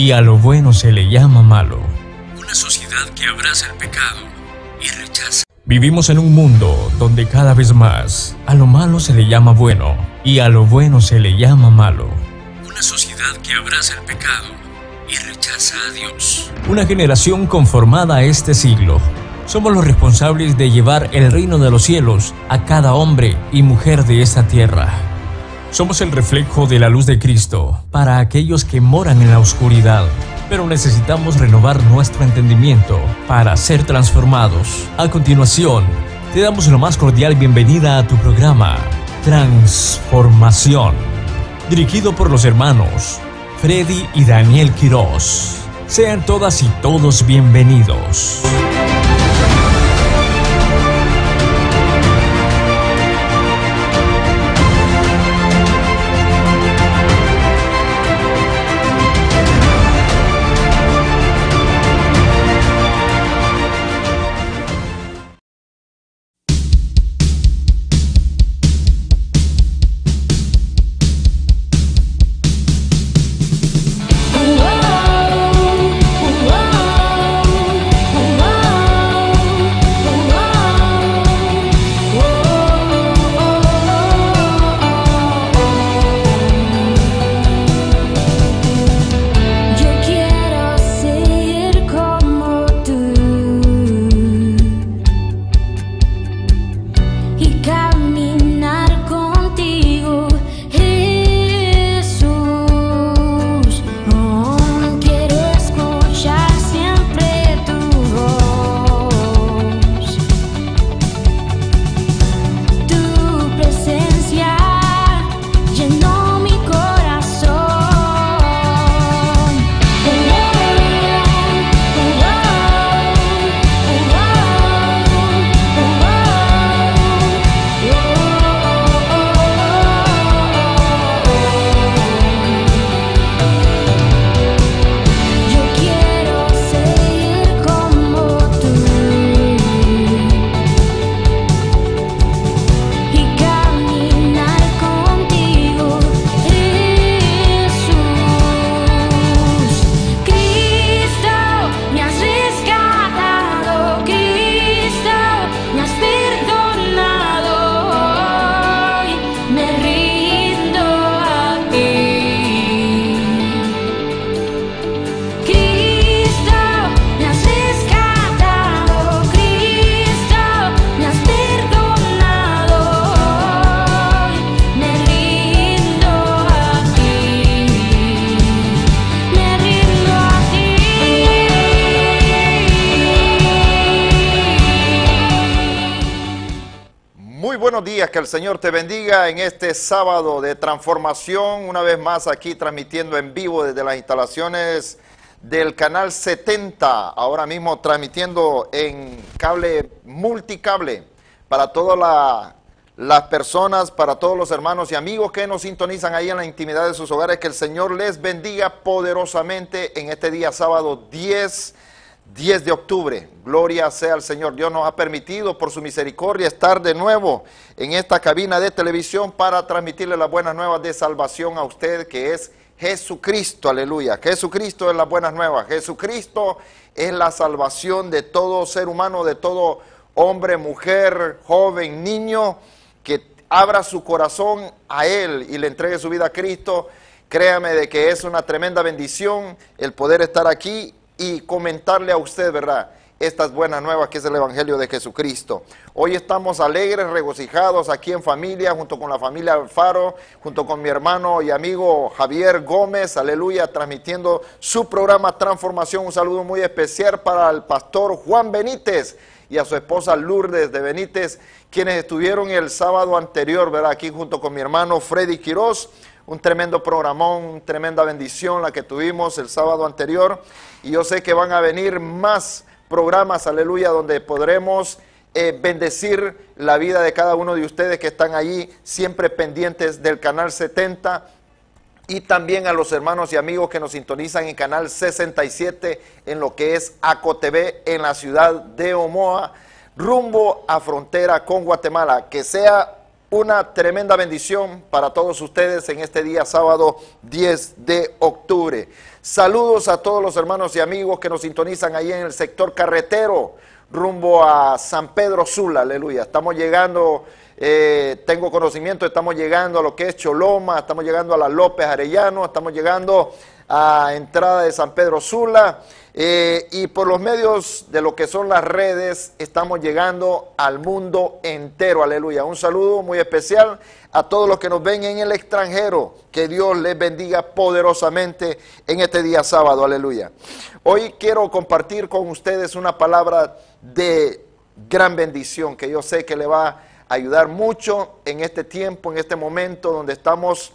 y a lo bueno se le llama malo. Una sociedad que abraza el pecado y rechaza. Vivimos en un mundo donde cada vez más a lo malo se le llama bueno y a lo bueno se le llama malo. Una sociedad que abraza el pecado y rechaza a Dios. Una generación conformada a este siglo. Somos los responsables de llevar el reino de los cielos a cada hombre y mujer de esta tierra. Somos el reflejo de la luz de Cristo para aquellos que moran en la oscuridad, pero necesitamos renovar nuestro entendimiento para ser transformados. A continuación, te damos la más cordial bienvenida a tu programa, Transformación, dirigido por los hermanos Freddy y Daniel Quiroz. Sean todas y todos bienvenidos. que el Señor te bendiga en este sábado de transformación, una vez más aquí transmitiendo en vivo desde las instalaciones del canal 70, ahora mismo transmitiendo en cable multicable para todas las personas, para todos los hermanos y amigos que nos sintonizan ahí en la intimidad de sus hogares, que el Señor les bendiga poderosamente en este día sábado 10 10 de octubre. Gloria sea al Señor. Dios nos ha permitido por su misericordia estar de nuevo en esta cabina de televisión para transmitirle las buenas nuevas de salvación a usted que es Jesucristo. Aleluya. Jesucristo es la buena nueva, Jesucristo es la salvación de todo ser humano, de todo hombre, mujer, joven, niño, que abra su corazón a Él y le entregue su vida a Cristo. Créame de que es una tremenda bendición el poder estar aquí y comentarle a usted, ¿verdad? Estas buenas nuevas que es el Evangelio de Jesucristo. Hoy estamos alegres, regocijados aquí en familia, junto con la familia Alfaro, junto con mi hermano y amigo Javier Gómez, aleluya, transmitiendo su programa Transformación. Un saludo muy especial para el pastor Juan Benítez y a su esposa Lourdes de Benítez, quienes estuvieron el sábado anterior, ¿verdad? Aquí junto con mi hermano Freddy Quiroz un tremendo programón, tremenda bendición la que tuvimos el sábado anterior. Y yo sé que van a venir más programas, aleluya, donde podremos eh, bendecir la vida de cada uno de ustedes que están allí siempre pendientes del Canal 70 y también a los hermanos y amigos que nos sintonizan en Canal 67 en lo que es ACOTV en la ciudad de Omoa, rumbo a frontera con Guatemala. Que sea una tremenda bendición para todos ustedes en este día sábado 10 de octubre. Saludos a todos los hermanos y amigos que nos sintonizan ahí en el sector carretero rumbo a San Pedro Sula, aleluya. Estamos llegando, eh, tengo conocimiento, estamos llegando a lo que es Choloma, estamos llegando a la López Arellano, estamos llegando a entrada de San Pedro Sula. Eh, y por los medios de lo que son las redes estamos llegando al mundo entero, aleluya. Un saludo muy especial a todos los que nos ven en el extranjero. Que Dios les bendiga poderosamente en este día sábado, aleluya. Hoy quiero compartir con ustedes una palabra de gran bendición que yo sé que le va a ayudar mucho en este tiempo, en este momento donde estamos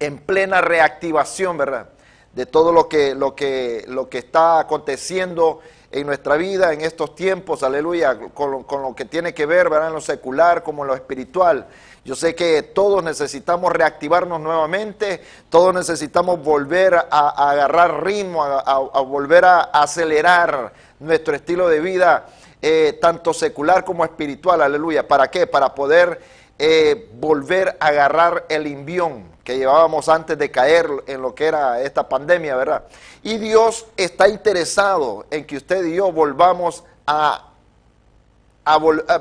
en plena reactivación, ¿verdad? de todo lo que, lo, que, lo que está aconteciendo en nuestra vida en estos tiempos, aleluya, con lo, que tiene que ver, ¿verdad? En lo secular como en lo espiritual. Yo sé que todos necesitamos reactivarnos nuevamente, todos necesitamos volver a, agarrar ritmo, a, volver a acelerar nuestro estilo de vida, eh, tanto secular como espiritual, aleluya. ¿Para qué? Para poder eh, volver a agarrar el invión que llevábamos antes de caer en lo que era esta pandemia, ¿verdad? Y Dios está interesado en que usted y yo volvamos a,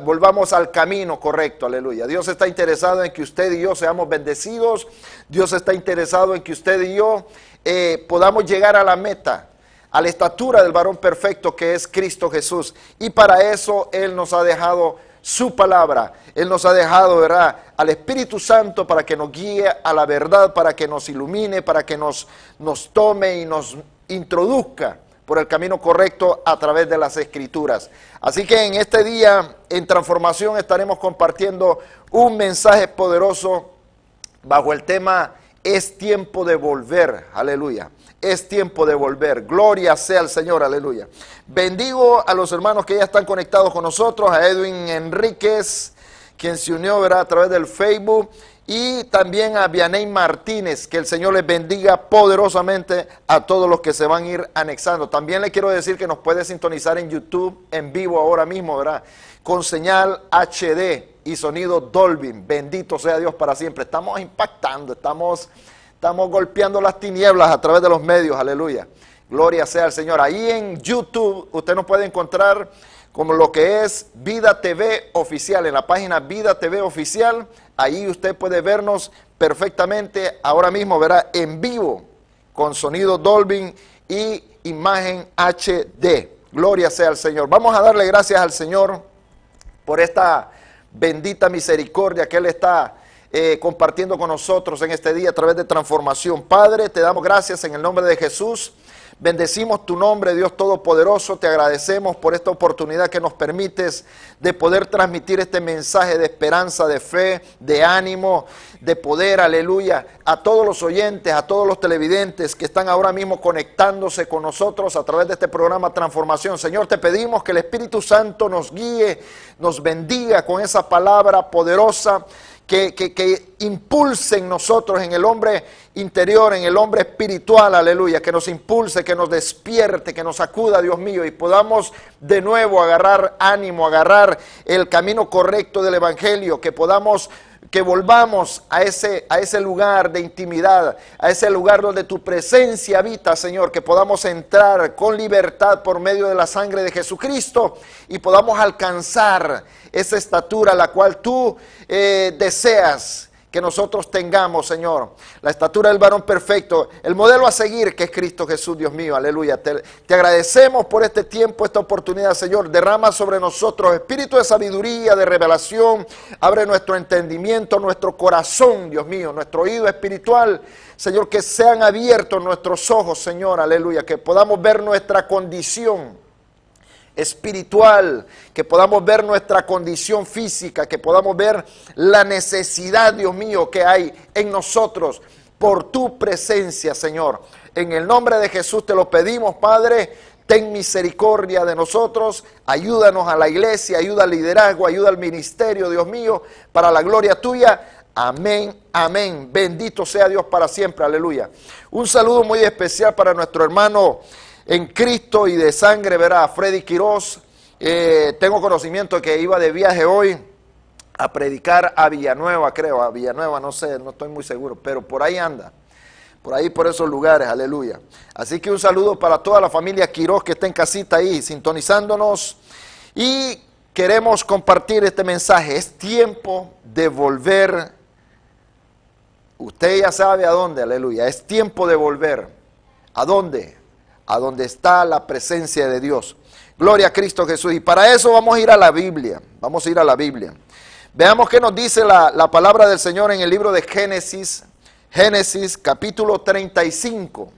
volvamos al camino correcto, aleluya. Dios está interesado en que usted y yo seamos bendecidos. Dios está interesado en que usted y yo eh, podamos llegar a la meta, a la estatura del varón perfecto que es Cristo Jesús. Y para eso Él nos ha dejado su palabra. Él nos ha dejado, ¿verdad? Al Espíritu Santo para que nos guíe a la verdad, para que nos ilumine, para que nos, nos tome y nos introduzca por el camino correcto a través de las escrituras. Así que en este día en transformación estaremos compartiendo un mensaje poderoso bajo el tema Es tiempo de volver. Aleluya es tiempo de volver. Gloria sea al Señor, aleluya. Bendigo a los hermanos que ya están conectados con nosotros, a Edwin Enríquez, quien se unió verá, a través del Facebook, y también a Vianey Martínez, que el Señor les bendiga poderosamente a todos los que se van a ir anexando. También le quiero decir que nos puede sintonizar en YouTube en vivo ahora mismo, ¿verdad? Con señal HD y sonido Dolby. Bendito sea Dios para siempre. Estamos impactando, estamos Estamos golpeando las tinieblas a través de los medios, aleluya. Gloria sea al Señor. Ahí en YouTube usted nos puede encontrar como lo que es Vida TV Oficial, en la página Vida TV Oficial. Ahí usted puede vernos perfectamente ahora mismo, verá, en vivo, con sonido Dolby y imagen HD. Gloria sea al Señor. Vamos a darle gracias al Señor por esta bendita misericordia que Él está eh, compartiendo con nosotros en este día a través de transformación. Padre, te damos gracias en el nombre de Jesús. Bendecimos tu nombre, Dios Todopoderoso. Te agradecemos por esta oportunidad que nos permites de poder transmitir este mensaje de esperanza, de fe, de ánimo, de poder, aleluya, a todos los oyentes, a todos los televidentes que están ahora mismo conectándose con nosotros a través de este programa Transformación. Señor, te pedimos que el Espíritu Santo nos guíe, nos bendiga con esa palabra poderosa que, que, impulse en nosotros, en el hombre interior, en el hombre espiritual, aleluya, que nos impulse, que nos despierte, que nos acuda, Dios mío, y podamos de nuevo agarrar ánimo, agarrar el camino correcto del Evangelio, que podamos que volvamos a ese, a ese lugar de intimidad, a ese lugar donde tu presencia habita, Señor, que podamos entrar con libertad por medio de la sangre de Jesucristo y podamos alcanzar esa estatura a la cual tú eh, deseas que nosotros tengamos, Señor, la estatura del varón perfecto, el modelo a seguir que es Cristo Jesús, Dios mío, aleluya. Te, agradecemos por este tiempo, esta oportunidad, Señor. Derrama sobre nosotros espíritu de sabiduría, de revelación. Abre nuestro entendimiento, nuestro corazón, Dios mío, nuestro oído espiritual. Señor, que sean abiertos nuestros ojos, Señor, aleluya, que podamos ver nuestra condición espiritual, que podamos ver nuestra condición física, que podamos ver la necesidad, Dios mío, que hay en nosotros por tu presencia, Señor. En el nombre de Jesús te lo pedimos, Padre. Ten misericordia de nosotros, ayúdanos a la iglesia, ayuda al liderazgo, ayuda al ministerio, Dios mío, para la gloria tuya. Amén, amén. Bendito sea Dios para siempre, aleluya. Un saludo muy especial para nuestro hermano en Cristo y de sangre, verá, Freddy Quiroz. Eh, tengo conocimiento que iba de viaje hoy a predicar a Villanueva, creo, a Villanueva, no sé, no estoy muy seguro, pero por ahí anda, por ahí, por esos lugares, aleluya. Así que un saludo para toda la familia Quiroz que está en casita ahí, sintonizándonos. Y queremos compartir este mensaje. Es tiempo de volver. Usted ya sabe a dónde, aleluya. Es tiempo de volver. ¿A dónde? a donde está la presencia de Dios. Gloria a Cristo Jesús. Y para eso vamos a ir a la Biblia. Vamos a ir a la Biblia. Veamos qué nos dice la, palabra del Señor en el libro de Génesis, Génesis capítulo 35.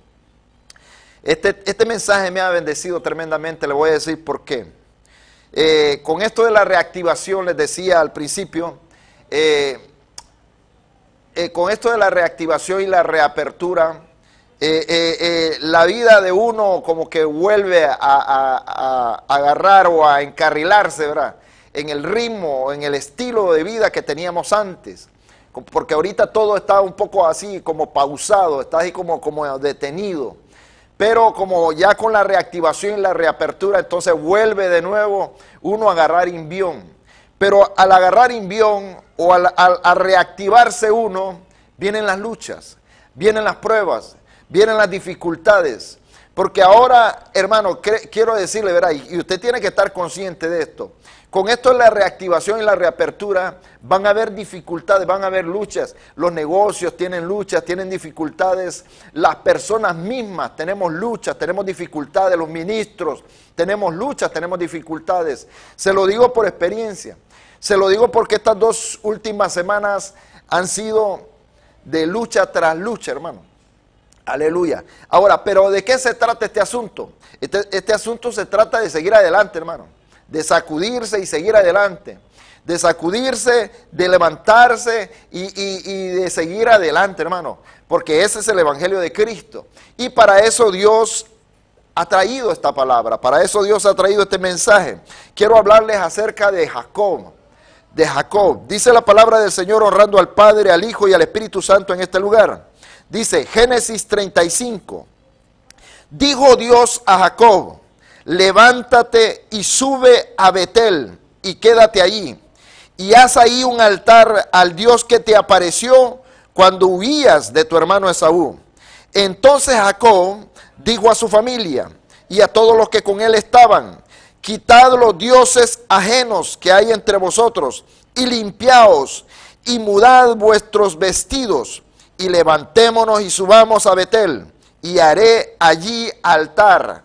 Este, este mensaje me ha bendecido tremendamente, le voy a decir por qué. Eh, con esto de la reactivación, les decía al principio, eh, eh, con esto de la reactivación y la reapertura, eh, eh, eh, la vida de uno como que vuelve a, agarrar o a encarrilarse, En el ritmo, en el estilo de vida que teníamos antes. Porque ahorita todo está un poco así, como pausado, está así como, como detenido. Pero como ya con la reactivación y la reapertura, entonces vuelve de nuevo uno a agarrar invión. Pero al agarrar invión o al, reactivarse uno, vienen las luchas, vienen las pruebas, vienen las dificultades. Porque ahora, hermano, quiero decirle, verá, y usted tiene que estar consciente de esto. Con esto la reactivación y la reapertura van a haber dificultades, van a haber luchas. Los negocios tienen luchas, tienen dificultades. Las personas mismas tenemos luchas, tenemos dificultades. Los ministros tenemos luchas, tenemos dificultades. Se lo digo por experiencia. Se lo digo porque estas dos últimas semanas han sido de lucha tras lucha, hermano Aleluya. Ahora, pero ¿de qué se trata este asunto? Este, este, asunto se trata de seguir adelante, hermano. De sacudirse y seguir adelante. De sacudirse, de levantarse y, y de seguir adelante, hermano. Porque ese es el Evangelio de Cristo. Y para eso Dios ha traído esta palabra. Para eso Dios ha traído este mensaje. Quiero hablarles acerca de Jacob de Jacob. Dice la palabra del Señor honrando al Padre, al Hijo y al Espíritu Santo en este lugar. Dice Génesis 35, dijo Dios a Jacob, levántate y sube a Betel y quédate allí, y haz ahí un altar al Dios que te apareció cuando huías de tu hermano Esaú. Entonces Jacob dijo a su familia y a todos los que con él estaban, quitad los dioses ajenos que hay entre vosotros y limpiaos y mudad vuestros vestidos y levantémonos y subamos a Betel, y haré allí altar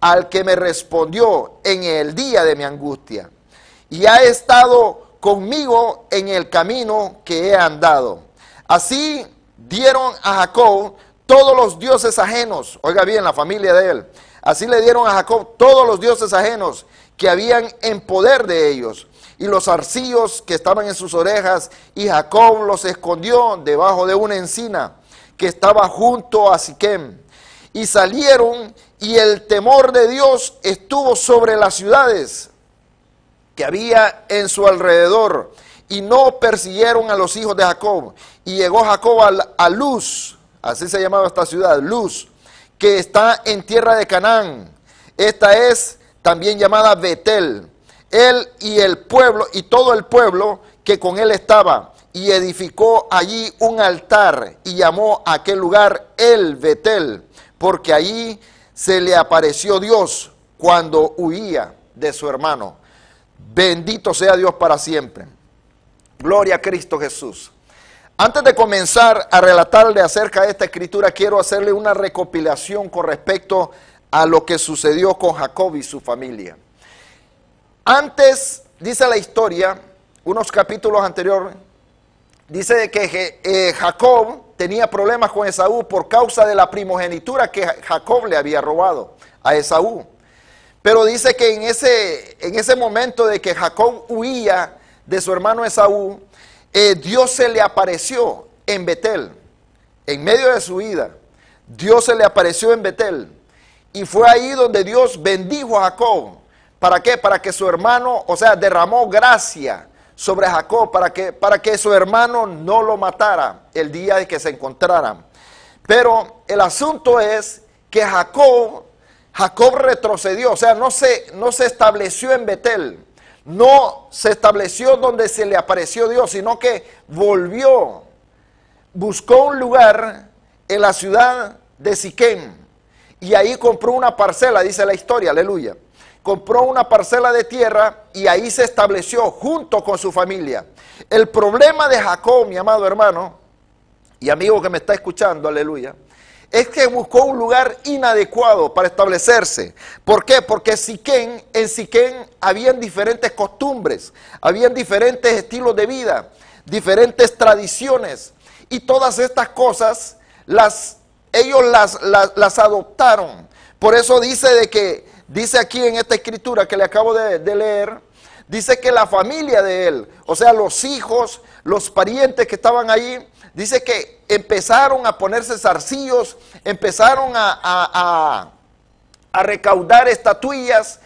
al que me respondió en el día de mi angustia, y ha estado conmigo en el camino que he andado. Así dieron a Jacob todos los dioses ajenos, oiga bien, la familia de él, así le dieron a Jacob todos los dioses ajenos que habían en poder de ellos, y los arcillos que estaban en sus orejas, y Jacob los escondió debajo de una encina que estaba junto a Siquem. Y salieron, y el temor de Dios estuvo sobre las ciudades que había en su alrededor, y no persiguieron a los hijos de Jacob. Y llegó Jacob a, a Luz, así se llamaba esta ciudad, Luz, que está en tierra de Canaán. Esta es también llamada Betel él y el pueblo y todo el pueblo que con él estaba, y edificó allí un altar y llamó a aquel lugar el Betel, porque allí se le apareció Dios cuando huía de su hermano. Bendito sea Dios para siempre. Gloria a Cristo Jesús. Antes de comenzar a relatarle acerca de esta escritura, quiero hacerle una recopilación con respecto a lo que sucedió con Jacob y su familia. Antes, dice la historia, unos capítulos anteriores, dice que eh, Jacob tenía problemas con Esaú por causa de la primogenitura que Jacob le había robado a Esaú. Pero dice que en ese, en ese momento de que Jacob huía de su hermano Esaú, eh, Dios se le apareció en Betel, en medio de su vida. Dios se le apareció en Betel. Y fue ahí donde Dios bendijo a Jacob ¿Para qué? Para que su hermano, o sea, derramó gracia sobre Jacob para que, para que su hermano no lo matara el día de que se encontraran. Pero el asunto es que Jacob, Jacob retrocedió, o sea, no se, no se estableció en Betel, no se estableció donde se le apareció Dios, sino que volvió, buscó un lugar en la ciudad de Siquem y ahí compró una parcela, dice la historia, aleluya compró una parcela de tierra y ahí se estableció junto con su familia. El problema de Jacob, mi amado hermano y amigo que me está escuchando, aleluya, es que buscó un lugar inadecuado para establecerse. ¿Por qué? Porque Siquén, en Siquén habían diferentes costumbres, habían diferentes estilos de vida, diferentes tradiciones y todas estas cosas las ellos las, las adoptaron. Por eso dice de que Dice aquí en esta escritura que le acabo de, leer, dice que la familia de él, o sea, los hijos, los parientes que estaban ahí, dice que empezaron a ponerse zarcillos, empezaron a recaudar estatuillas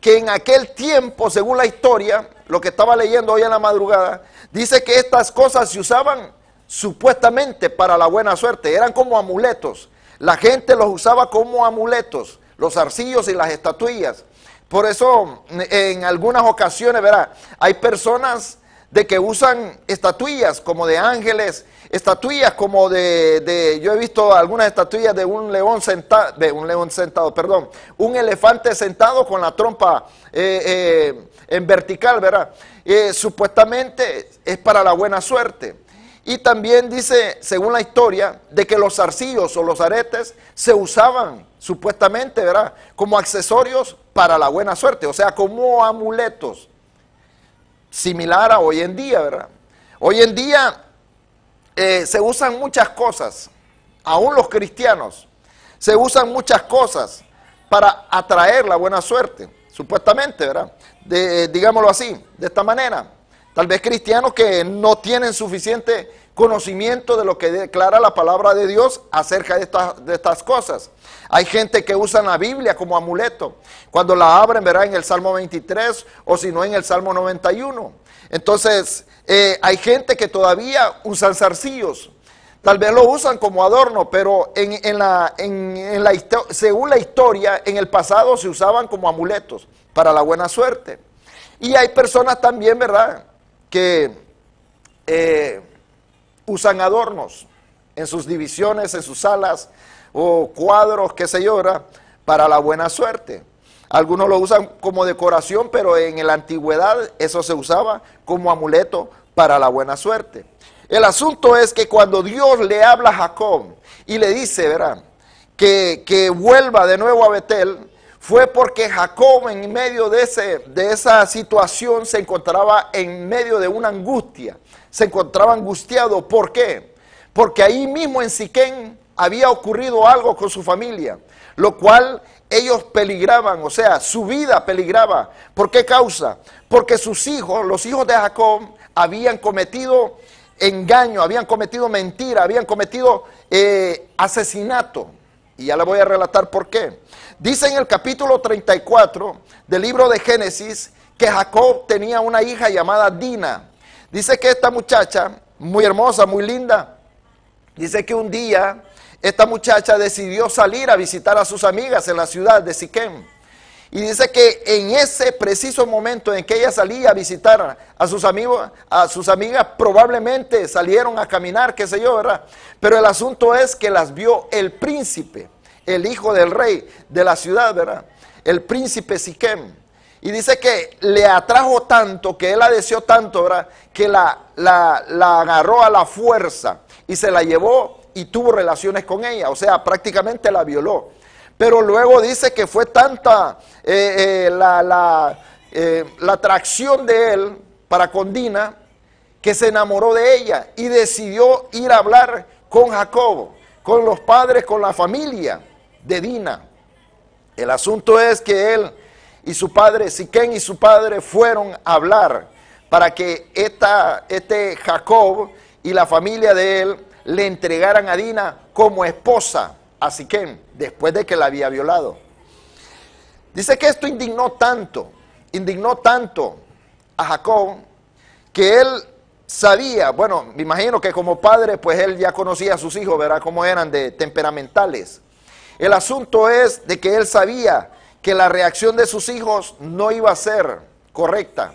que en aquel tiempo, según la historia, lo que estaba leyendo hoy en la madrugada, dice que estas cosas se usaban supuestamente para la buena suerte, eran como amuletos. La gente los usaba como amuletos los arcillos y las estatuillas. Por eso en algunas ocasiones, verá, hay personas de que usan estatuillas como de ángeles, estatuillas como de, yo he visto algunas estatuillas de un león sentado, de un león sentado, perdón, un elefante sentado con la trompa eh, eh, en vertical, ¿verdad? Eh, supuestamente es para la buena suerte. Y también dice, según la historia, de que los zarcillos o los aretes se usaban supuestamente, ¿verdad? Como accesorios para la buena suerte, o sea, como amuletos, similar a hoy en día, ¿verdad? Hoy en día eh, se usan muchas cosas, aún los cristianos, se usan muchas cosas para atraer la buena suerte, supuestamente, ¿verdad? Eh, digámoslo así, de esta manera. Tal vez cristianos que no tienen suficiente conocimiento de lo que declara la palabra de Dios acerca de estas, de estas cosas. Hay gente que usa la Biblia como amuleto. Cuando la abren, verá en el Salmo 23 o si no en el Salmo 91. Entonces, eh, hay gente que todavía usan zarcillos. Tal vez lo usan como adorno, pero en, en la, en la, según la historia, en el pasado se usaban como amuletos para la buena suerte. Y hay personas también, ¿verdad? que eh, usan adornos en sus divisiones, en sus salas o cuadros, qué sé yo, para la buena suerte. Algunos lo usan como decoración, pero en la antigüedad eso se usaba como amuleto para la buena suerte. El asunto es que cuando Dios le habla a Jacob y le dice, verán Que, que vuelva de nuevo a Betel, fue porque Jacob en medio de, ese, de esa situación se encontraba en medio de una angustia, se encontraba angustiado. ¿Por qué? Porque ahí mismo en Siquén había ocurrido algo con su familia, lo cual ellos peligraban, o sea, su vida peligraba. ¿Por qué causa? Porque sus hijos, los hijos de Jacob, habían cometido engaño, habían cometido mentira, habían cometido eh, asesinato. Y ya le voy a relatar por qué. Dice en el capítulo 34 del libro de Génesis que Jacob tenía una hija llamada Dina. Dice que esta muchacha, muy hermosa, muy linda, dice que un día esta muchacha decidió salir a visitar a sus amigas en la ciudad de Siquem. Y dice que en ese preciso momento en que ella salía a visitar a sus amigos, a sus amigas, probablemente salieron a caminar, qué sé yo, ¿verdad? Pero el asunto es que las vio el príncipe el hijo del rey de la ciudad, ¿verdad? El príncipe Siquem. Y dice que le atrajo tanto, que él la deseó tanto, ¿verdad? Que la, la, agarró a la fuerza y se la llevó y tuvo relaciones con ella. O sea, prácticamente la violó. Pero luego dice que fue tanta eh, eh, eh, la, atracción de él para Condina, que se enamoró de ella y decidió ir a hablar con Jacobo, con los padres, con la familia de Dina. El asunto es que él y su padre, Siquén y su padre fueron a hablar para que este Jacob y la familia de él le entregaran a Dina como esposa a Siquén después de que la había violado. Dice que esto indignó tanto, indignó tanto a Jacob que él sabía, bueno, me imagino que como padre, pues él ya conocía a sus hijos, verá cómo eran de temperamentales. El asunto es de que él sabía que la reacción de sus hijos no iba a ser correcta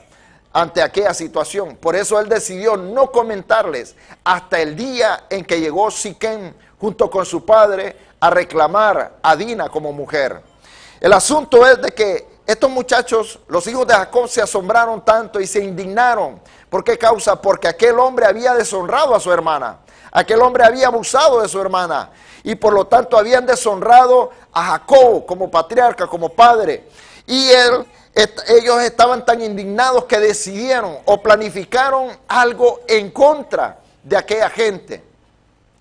ante aquella situación. Por eso él decidió no comentarles hasta el día en que llegó Siquem junto con su padre a reclamar a Dina como mujer. El asunto es de que estos muchachos, los hijos de Jacob, se asombraron tanto y se indignaron. ¿Por qué causa? Porque aquel hombre había deshonrado a su hermana. Aquel hombre había abusado de su hermana y por lo tanto habían deshonrado a Jacob como patriarca, como padre. Y ellos estaban tan indignados que decidieron o planificaron algo en contra de aquella gente.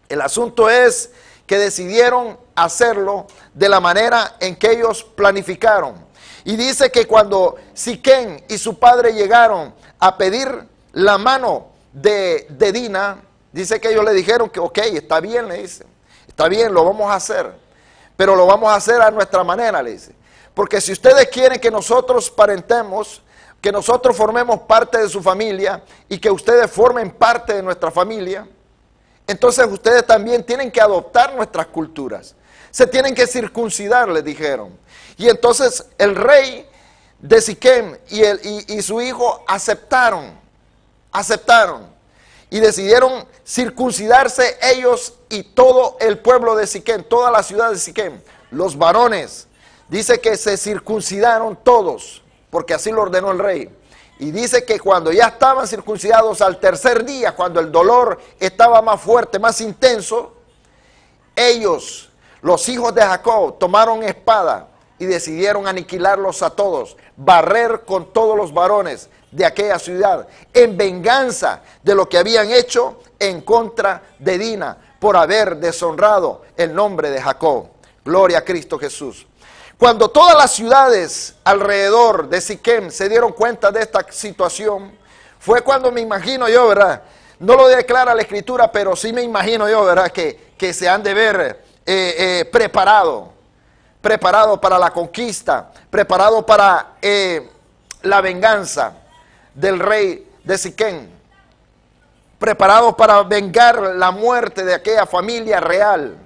El asunto es que decidieron hacerlo de la manera en que ellos planificaron. Y dice que cuando Siquén y su padre llegaron a pedir la mano de, de Dina, Dice que ellos le dijeron que, ok, está bien, le dice, está bien, lo vamos a hacer, pero lo vamos a hacer a nuestra manera, le dice. Porque si ustedes quieren que nosotros parentemos, que nosotros formemos parte de su familia y que ustedes formen parte de nuestra familia, entonces ustedes también tienen que adoptar nuestras culturas. Se tienen que circuncidar, le dijeron. Y entonces el rey de Siquem y, y su hijo aceptaron, aceptaron y decidieron circuncidarse ellos y todo el pueblo de Siquem, toda la ciudad de Siquem, los varones. Dice que se circuncidaron todos, porque así lo ordenó el rey. Y dice que cuando ya estaban circuncidados al tercer día, cuando el dolor estaba más fuerte, más intenso, ellos, los hijos de Jacob, tomaron espada y decidieron aniquilarlos a todos, barrer con todos los varones, de aquella ciudad en venganza de lo que habían hecho en contra de Dina por haber deshonrado el nombre de Jacob. Gloria a Cristo Jesús. Cuando todas las ciudades alrededor de Siquem se dieron cuenta de esta situación, fue cuando me imagino yo, ¿verdad? No lo declara la escritura, pero sí me imagino yo, ¿verdad? Que, se han de ver eh, eh, preparado, preparado para la conquista, preparado para eh, la venganza del rey de Siquén, preparados para vengar la muerte de aquella familia real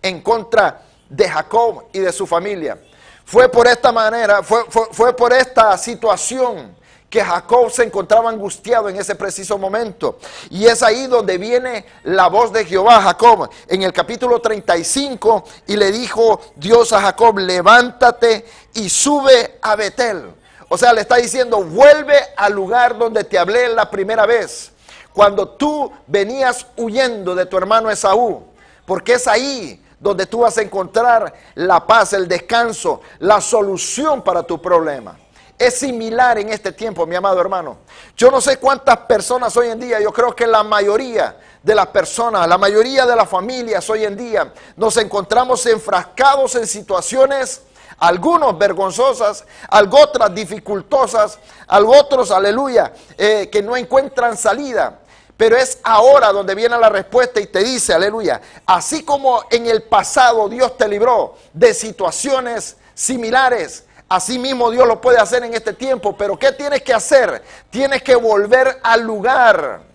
en contra de Jacob y de su familia. Fue por esta manera, fue, por esta situación que Jacob se encontraba angustiado en ese preciso momento. Y es ahí donde viene la voz de Jehová a Jacob. En el capítulo 35, y le dijo Dios a Jacob, levántate y sube a Betel o sea, le está diciendo, vuelve al lugar donde te hablé la primera vez, cuando tú venías huyendo de tu hermano Esaú, porque es ahí donde tú vas a encontrar la paz, el descanso, la solución para tu problema. Es similar en este tiempo, mi amado hermano. Yo no sé cuántas personas hoy en día, yo creo que la mayoría de las personas, la mayoría de las familias hoy en día, nos encontramos enfrascados en situaciones algunos vergonzosas, otras dificultosas, otros, aleluya, eh, que no encuentran salida. Pero es ahora donde viene la respuesta y te dice, aleluya, así como en el pasado Dios te libró de situaciones similares, así mismo Dios lo puede hacer en este tiempo. Pero ¿qué tienes que hacer? Tienes que volver al lugar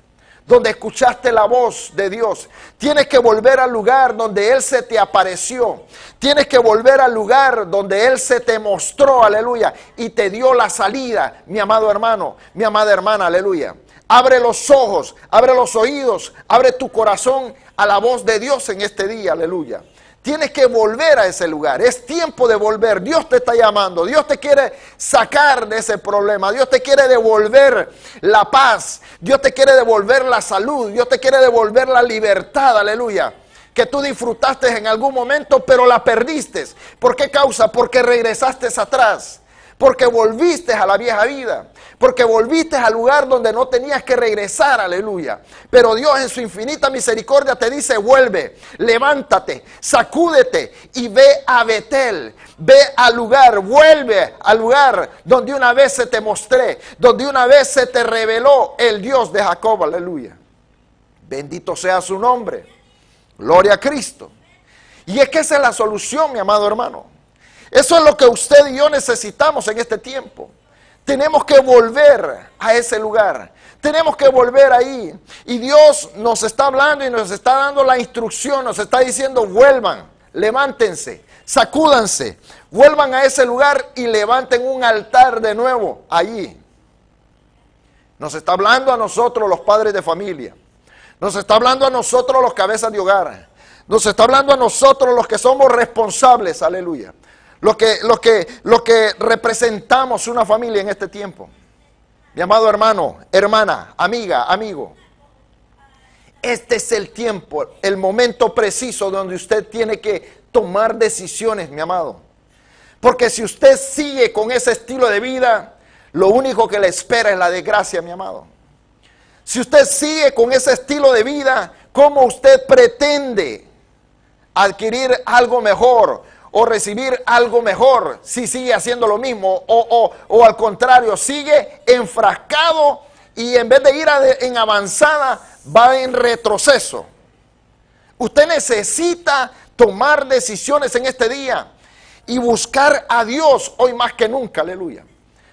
donde escuchaste la voz de Dios. Tienes que volver al lugar donde Él se te apareció. Tienes que volver al lugar donde Él se te mostró, aleluya, y te dio la salida, mi amado hermano, mi amada hermana, aleluya. Abre los ojos, abre los oídos, abre tu corazón a la voz de Dios en este día, aleluya. Tienes que volver a ese lugar. Es tiempo de volver. Dios te está llamando. Dios te quiere sacar de ese problema. Dios te quiere devolver la paz. Dios te quiere devolver la salud. Dios te quiere devolver la libertad. Aleluya que tú disfrutaste en algún momento, pero la perdiste. ¿Por qué causa? Porque regresaste atrás, porque volviste a la vieja vida porque volviste al lugar donde no tenías que regresar, aleluya. Pero Dios en su infinita misericordia te dice, vuelve, levántate, sacúdete y ve a Betel, ve al lugar, vuelve al lugar donde una vez se te mostré, donde una vez se te reveló el Dios de Jacob, aleluya. Bendito sea su nombre, gloria a Cristo. Y es que esa es la solución, mi amado hermano. Eso es lo que usted y yo necesitamos en este tiempo. Tenemos que volver a ese lugar. Tenemos que volver ahí. Y Dios nos está hablando y nos está dando la instrucción, nos está diciendo, vuelvan, levántense, sacúdanse, vuelvan a ese lugar y levanten un altar de nuevo allí. Nos está hablando a nosotros los padres de familia. Nos está hablando a nosotros los cabezas de hogar. Nos está hablando a nosotros los que somos responsables, aleluya. Lo que, que, que representamos una familia en este tiempo. Mi amado hermano, hermana, amiga, amigo. Este es el tiempo, el momento preciso donde usted tiene que tomar decisiones, mi amado. Porque si usted sigue con ese estilo de vida, lo único que le espera es la desgracia, mi amado. Si usted sigue con ese estilo de vida, ¿cómo usted pretende adquirir algo mejor? o recibir algo mejor si sigue haciendo lo mismo o, al contrario, sigue enfrascado y en vez de ir en avanzada va en retroceso. Usted necesita tomar decisiones en este día y buscar a Dios hoy más que nunca, aleluya.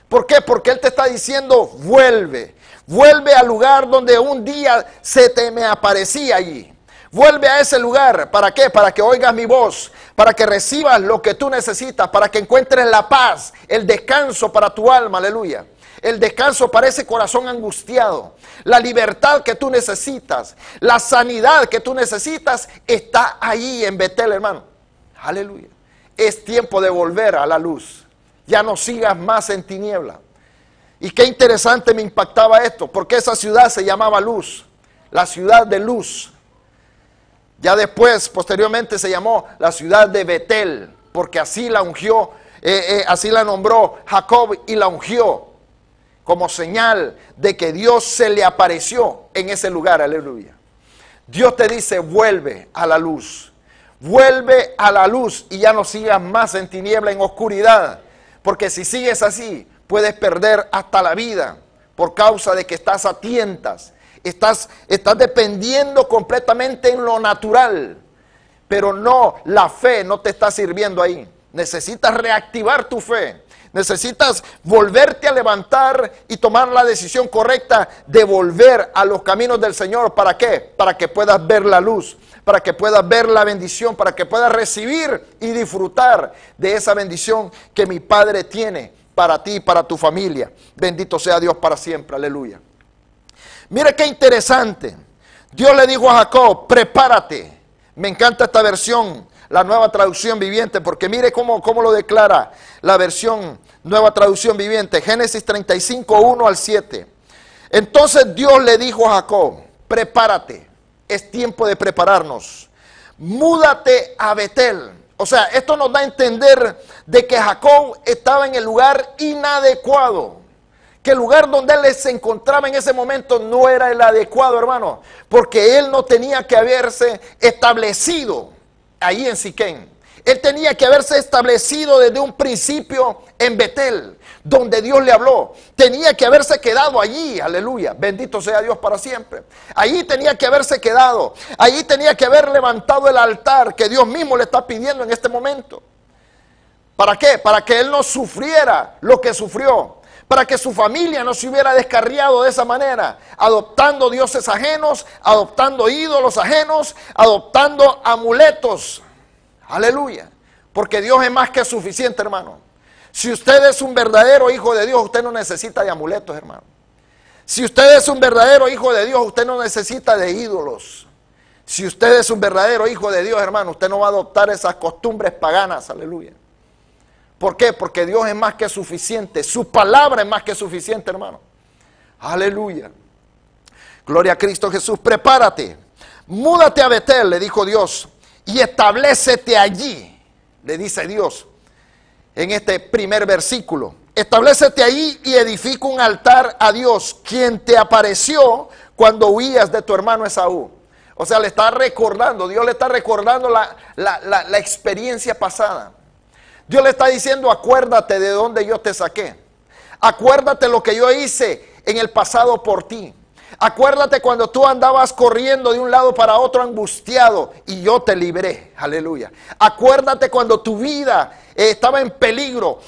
¿Por qué? Porque Él te está diciendo, vuelve, vuelve al lugar donde un día se te me aparecía allí. Vuelve a ese lugar. ¿Para qué? Para que oigas mi voz, para que recibas lo que tú necesitas, para que encuentres la paz, el descanso para tu alma. Aleluya. El descanso para ese corazón angustiado. La libertad que tú necesitas. La sanidad que tú necesitas está ahí en Betel, hermano. Aleluya. Es tiempo de volver a la luz. Ya no sigas más en tiniebla. Y qué interesante me impactaba esto, porque esa ciudad se llamaba Luz, la ciudad de Luz. Ya después, posteriormente, se llamó la ciudad de Betel, porque así la ungió, eh, eh, así la nombró Jacob y la ungió como señal de que Dios se le apareció en ese lugar, aleluya. Dios te dice, vuelve a la luz, vuelve a la luz y ya no sigas más en tiniebla, en oscuridad, porque si sigues así, puedes perder hasta la vida por causa de que estás a tientas Estás, estás dependiendo completamente en lo natural. Pero no, la fe no te está sirviendo ahí. Necesitas reactivar tu fe. Necesitas volverte a levantar y tomar la decisión correcta de volver a los caminos del Señor. ¿Para qué? Para que puedas ver la luz, para que puedas ver la bendición, para que puedas recibir y disfrutar de esa bendición que mi Padre tiene para ti y para tu familia. Bendito sea Dios para siempre. Aleluya. Mira qué interesante. Dios le dijo a Jacob, prepárate. Me encanta esta versión, la nueva traducción viviente, porque mire cómo, cómo lo declara la versión nueva traducción viviente, Génesis 35, 1 al 7. Entonces Dios le dijo a Jacob, prepárate, es tiempo de prepararnos, múdate a Betel. O sea, esto nos da a entender de que Jacob estaba en el lugar inadecuado que el lugar donde él se encontraba en ese momento no era el adecuado, hermano, porque él no tenía que haberse establecido ahí en Siquén. Él tenía que haberse establecido desde un principio en Betel, donde Dios le habló. Tenía que haberse quedado allí, aleluya, bendito sea Dios para siempre. Allí tenía que haberse quedado, allí tenía que haber levantado el altar que Dios mismo le está pidiendo en este momento. ¿Para qué? Para que él no sufriera lo que sufrió para que su familia no se hubiera descarriado de esa manera, adoptando dioses ajenos, adoptando ídolos ajenos, adoptando amuletos. Aleluya. Porque Dios es más que suficiente, hermano. Si usted es un verdadero hijo de Dios, usted no necesita de amuletos, hermano. Si usted es un verdadero hijo de Dios, usted no necesita de ídolos. Si usted es un verdadero hijo de Dios, hermano, usted no va a adoptar esas costumbres paganas, aleluya. ¿Por qué? Porque Dios es más que suficiente. Su palabra es más que suficiente, hermano. Aleluya. Gloria a Cristo Jesús. Prepárate. Múdate a Betel, le dijo Dios. Y establecete allí, le dice Dios. En este primer versículo. Establecete allí y edifica un altar a Dios, quien te apareció cuando huías de tu hermano Esaú. O sea, le está recordando, Dios le está recordando la experiencia pasada. Dios le está diciendo, acuérdate de dónde yo te saqué. Acuérdate lo que yo hice en el pasado por ti. Acuérdate cuando tú andabas corriendo de un lado para otro angustiado y yo te libré. Aleluya. Acuérdate cuando tu vida eh, estaba en peligro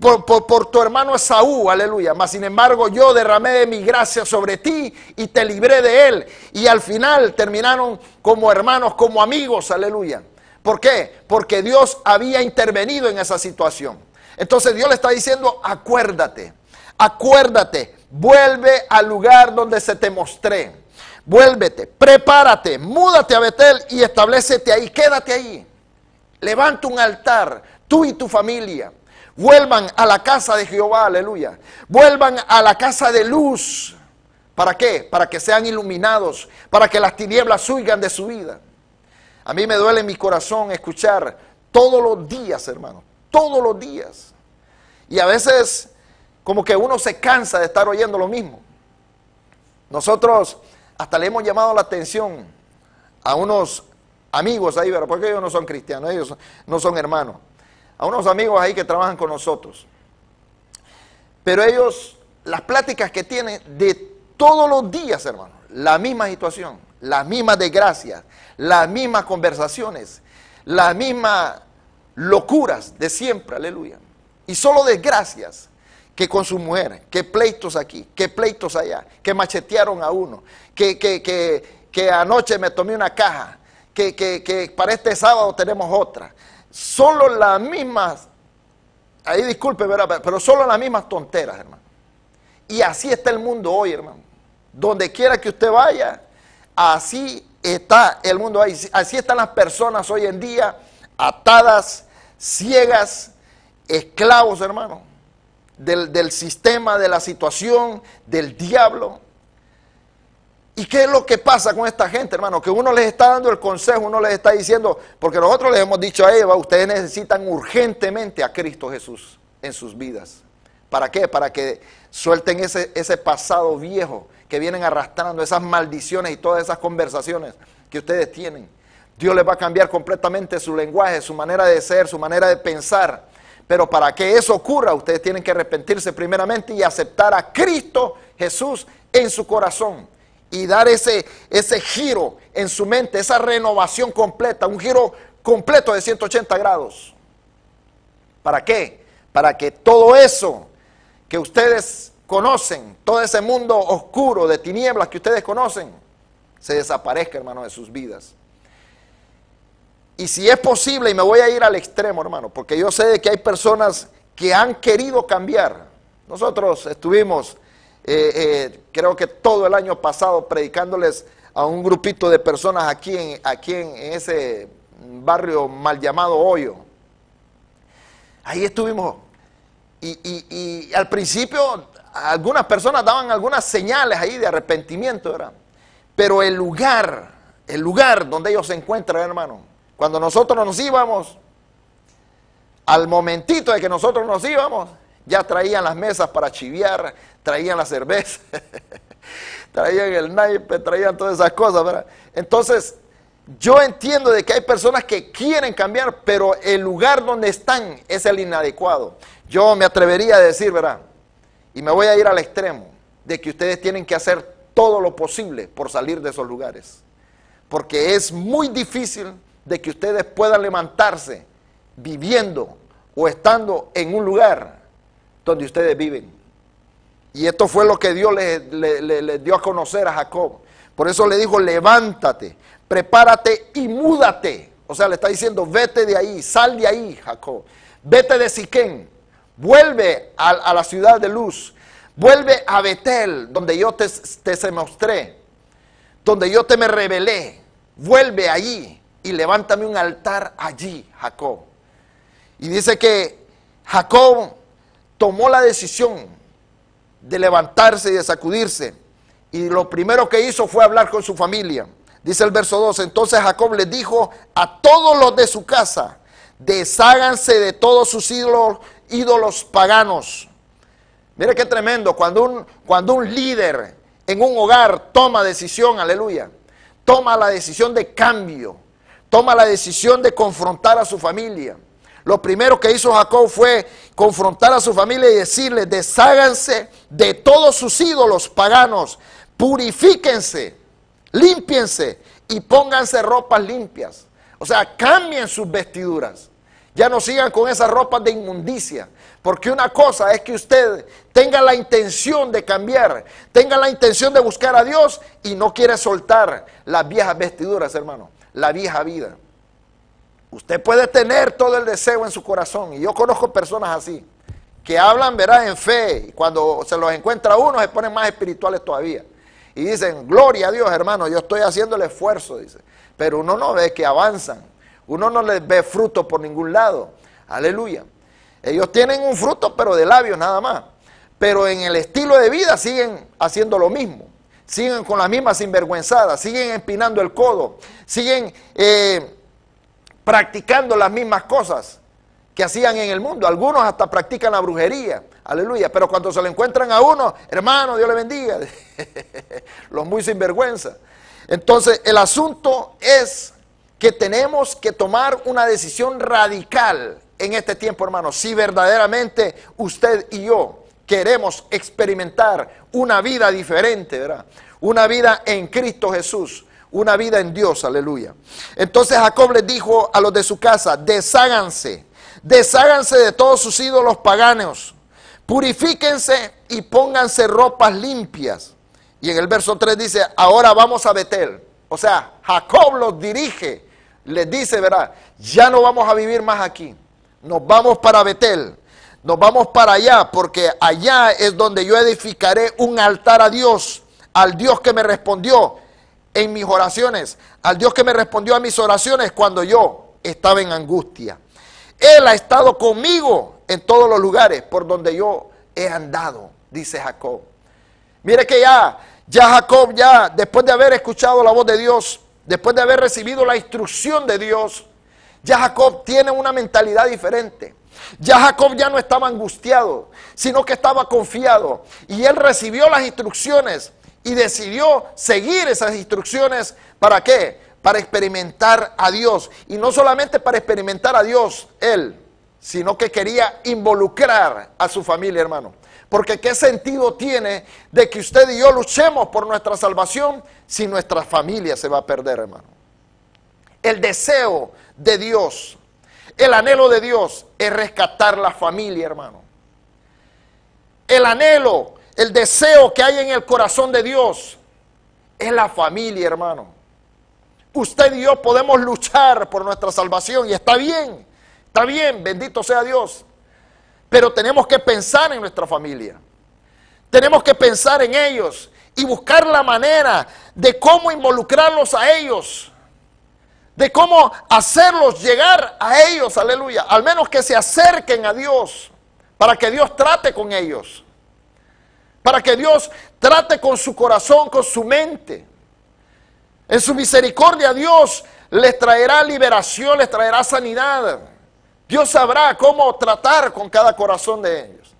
por, tu hermano Esaú. Aleluya. Mas sin embargo yo derramé de mi gracia sobre ti y te libré de él. Y al final terminaron como hermanos, como amigos. Aleluya. ¿Por qué? Porque Dios había intervenido en esa situación. Entonces Dios le está diciendo, acuérdate, acuérdate, vuelve al lugar donde se te mostré. Vuélvete, prepárate, múdate a Betel y establecete ahí, quédate ahí. Levanta un altar, tú y tu familia. Vuelvan a la casa de Jehová, aleluya. Vuelvan a la casa de luz. ¿Para qué? Para que sean iluminados, para que las tinieblas huigan de su vida. A mí me duele mi corazón escuchar todos los días, hermano, todos los días. Y a veces como que uno se cansa de estar oyendo lo mismo. Nosotros hasta le hemos llamado la atención a unos amigos ahí, ¿verdad? Porque ellos no son cristianos, ellos no son hermanos. A unos amigos ahí que trabajan con nosotros. Pero ellos, las pláticas que tienen de todos los días, hermano, la misma situación las mismas desgracias, las mismas conversaciones, las mismas locuras de siempre, aleluya. Y solo desgracias que con su mujer, que pleitos aquí, que pleitos allá, que machetearon a uno, que, que, anoche me tomé una caja, que, que para este sábado tenemos otra. Solo las mismas, ahí disculpe, pero solo las mismas tonteras, hermano. Y así está el mundo hoy, hermano. Donde quiera que usted vaya, Así está el mundo, así están las personas hoy en día, atadas, ciegas, esclavos, hermano, del, sistema, de la situación, del diablo. ¿Y qué es lo que pasa con esta gente, hermano? Que uno les está dando el consejo, uno les está diciendo, porque nosotros les hemos dicho a Eva, ustedes necesitan urgentemente a Cristo Jesús en sus vidas. ¿Para qué? Para que suelten ese, ese pasado viejo, que vienen arrastrando, esas maldiciones y todas esas conversaciones que ustedes tienen. Dios les va a cambiar completamente su lenguaje, su manera de ser, su manera de pensar. Pero para que eso ocurra, ustedes tienen que arrepentirse primeramente y aceptar a Cristo Jesús en su corazón y dar ese, ese giro en su mente, esa renovación completa, un giro completo de 180 grados. ¿Para qué? Para que todo eso que ustedes conocen, todo ese mundo oscuro de tinieblas que ustedes conocen, se desaparezca, hermano, de sus vidas. Y si es posible, y me voy a ir al extremo, hermano, porque yo sé de que hay personas que han querido cambiar. Nosotros estuvimos, eh, eh, creo que todo el año pasado, predicándoles a un grupito de personas aquí en, aquí ese barrio mal llamado Hoyo. Ahí estuvimos. y al principio algunas personas daban algunas señales ahí de arrepentimiento, ¿verdad? Pero el lugar, el lugar donde ellos se encuentran, hermano, cuando nosotros nos íbamos, al momentito de que nosotros nos íbamos, ya traían las mesas para chiviar, traían la cerveza, traían el naipe, traían todas esas cosas, ¿verdad? Entonces, yo entiendo de que hay personas que quieren cambiar, pero el lugar donde están es el inadecuado. Yo me atrevería a decir, ¿verdad? Y me voy a ir al extremo de que ustedes tienen que hacer todo lo posible por salir de esos lugares. Porque es muy difícil de que ustedes puedan levantarse viviendo o estando en un lugar donde ustedes viven. Y esto fue lo que Dios les le, dio a conocer a Jacob. Por eso le dijo, levántate, prepárate y múdate. O sea, le está diciendo, vete de ahí, sal de ahí, Jacob. Vete de Siquén, Vuelve a, la ciudad de luz. Vuelve a Betel, donde yo te, te se mostré, donde yo te me revelé. Vuelve allí y levántame un altar allí, Jacob. Y dice que Jacob tomó la decisión de levantarse y de sacudirse. Y lo primero que hizo fue hablar con su familia. Dice el verso 2, entonces Jacob le dijo a todos los de su casa, desháganse de todos sus ídolos ídolos paganos. Mire qué tremendo, cuando un, cuando un líder en un hogar toma decisión, aleluya, toma la decisión de cambio, toma la decisión de confrontar a su familia. Lo primero que hizo Jacob fue confrontar a su familia y decirle, desháganse de todos sus ídolos paganos, purifíquense, limpiense y pónganse ropas limpias. O sea, cambien sus vestiduras. Ya no sigan con esas ropas de inmundicia. Porque una cosa es que usted tenga la intención de cambiar, tenga la intención de buscar a Dios y no quiere soltar las viejas vestiduras, hermano, la vieja vida. Usted puede tener todo el deseo en su corazón. Y yo conozco personas así, que hablan, verás, en fe. Y cuando se los encuentra uno, se ponen más espirituales todavía. Y dicen, gloria a Dios, hermano, yo estoy haciendo el esfuerzo, dice. Pero uno no ve que avanzan uno no les ve fruto por ningún lado. Aleluya. Ellos tienen un fruto, pero de labios nada más. Pero en el estilo de vida siguen haciendo lo mismo. Siguen con las mismas sinvergüenzadas, siguen empinando el codo, siguen eh, practicando las mismas cosas que hacían en el mundo. Algunos hasta practican la brujería. Aleluya. Pero cuando se le encuentran a uno, hermano, Dios le bendiga. Los muy sinvergüenza. Entonces, el asunto es que tenemos que tomar una decisión radical en este tiempo, hermano, Si verdaderamente usted y yo queremos experimentar una vida diferente, ¿verdad? Una vida en Cristo Jesús, una vida en Dios, aleluya. Entonces Jacob les dijo a los de su casa, desháganse, desháganse de todos sus ídolos paganos, purifíquense y pónganse ropas limpias. Y en el verso 3 dice, ahora vamos a Betel. O sea, Jacob los dirige les dice, ¿verdad? ya no vamos a vivir más aquí, nos vamos para Betel, nos vamos para allá, porque allá es donde yo edificaré un altar a Dios, al Dios que me respondió en mis oraciones, al Dios que me respondió a mis oraciones cuando yo estaba en angustia. Él ha estado conmigo en todos los lugares por donde yo he andado, dice Jacob. Mire que ya, ya Jacob, ya después de haber escuchado la voz de Dios, después de haber recibido la instrucción de Dios, ya Jacob tiene una mentalidad diferente. Ya Jacob ya no estaba angustiado, sino que estaba confiado. Y él recibió las instrucciones y decidió seguir esas instrucciones. ¿Para qué? Para experimentar a Dios. Y no solamente para experimentar a Dios él, sino que quería involucrar a su familia, hermano. Porque qué sentido tiene de que usted y yo luchemos por nuestra salvación si nuestra familia se va a perder, hermano. El deseo de Dios, el anhelo de Dios es rescatar la familia, hermano. El anhelo, el deseo que hay en el corazón de Dios es la familia, hermano. Usted y yo podemos luchar por nuestra salvación y está bien, está bien, bendito sea Dios. Pero tenemos que pensar en nuestra familia. Tenemos que pensar en ellos y buscar la manera de cómo involucrarlos a ellos, de cómo hacerlos llegar a ellos, aleluya, al menos que se acerquen a Dios, para que Dios trate con ellos, para que Dios trate con su corazón, con su mente. En su misericordia Dios les traerá liberación, les traerá sanidad. Dios sabrá cómo tratar con cada corazón de ellos.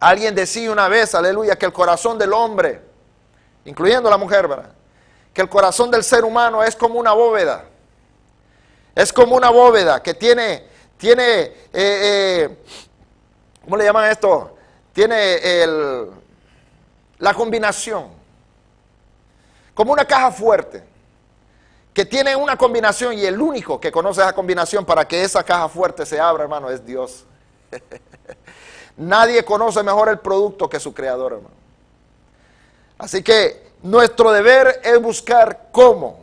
Alguien decía una vez, aleluya, que el corazón del hombre, incluyendo la mujer, Que el corazón del ser humano es como una bóveda. Es como una bóveda que tiene, tiene, eh, eh, ¿cómo le llaman esto? Tiene el, la combinación. Como una caja fuerte que tiene una combinación y el único que conoce esa combinación para que esa caja fuerte se abra, hermano, es Dios. Nadie conoce mejor el producto que su creador, hermano. Así que nuestro deber es buscar cómo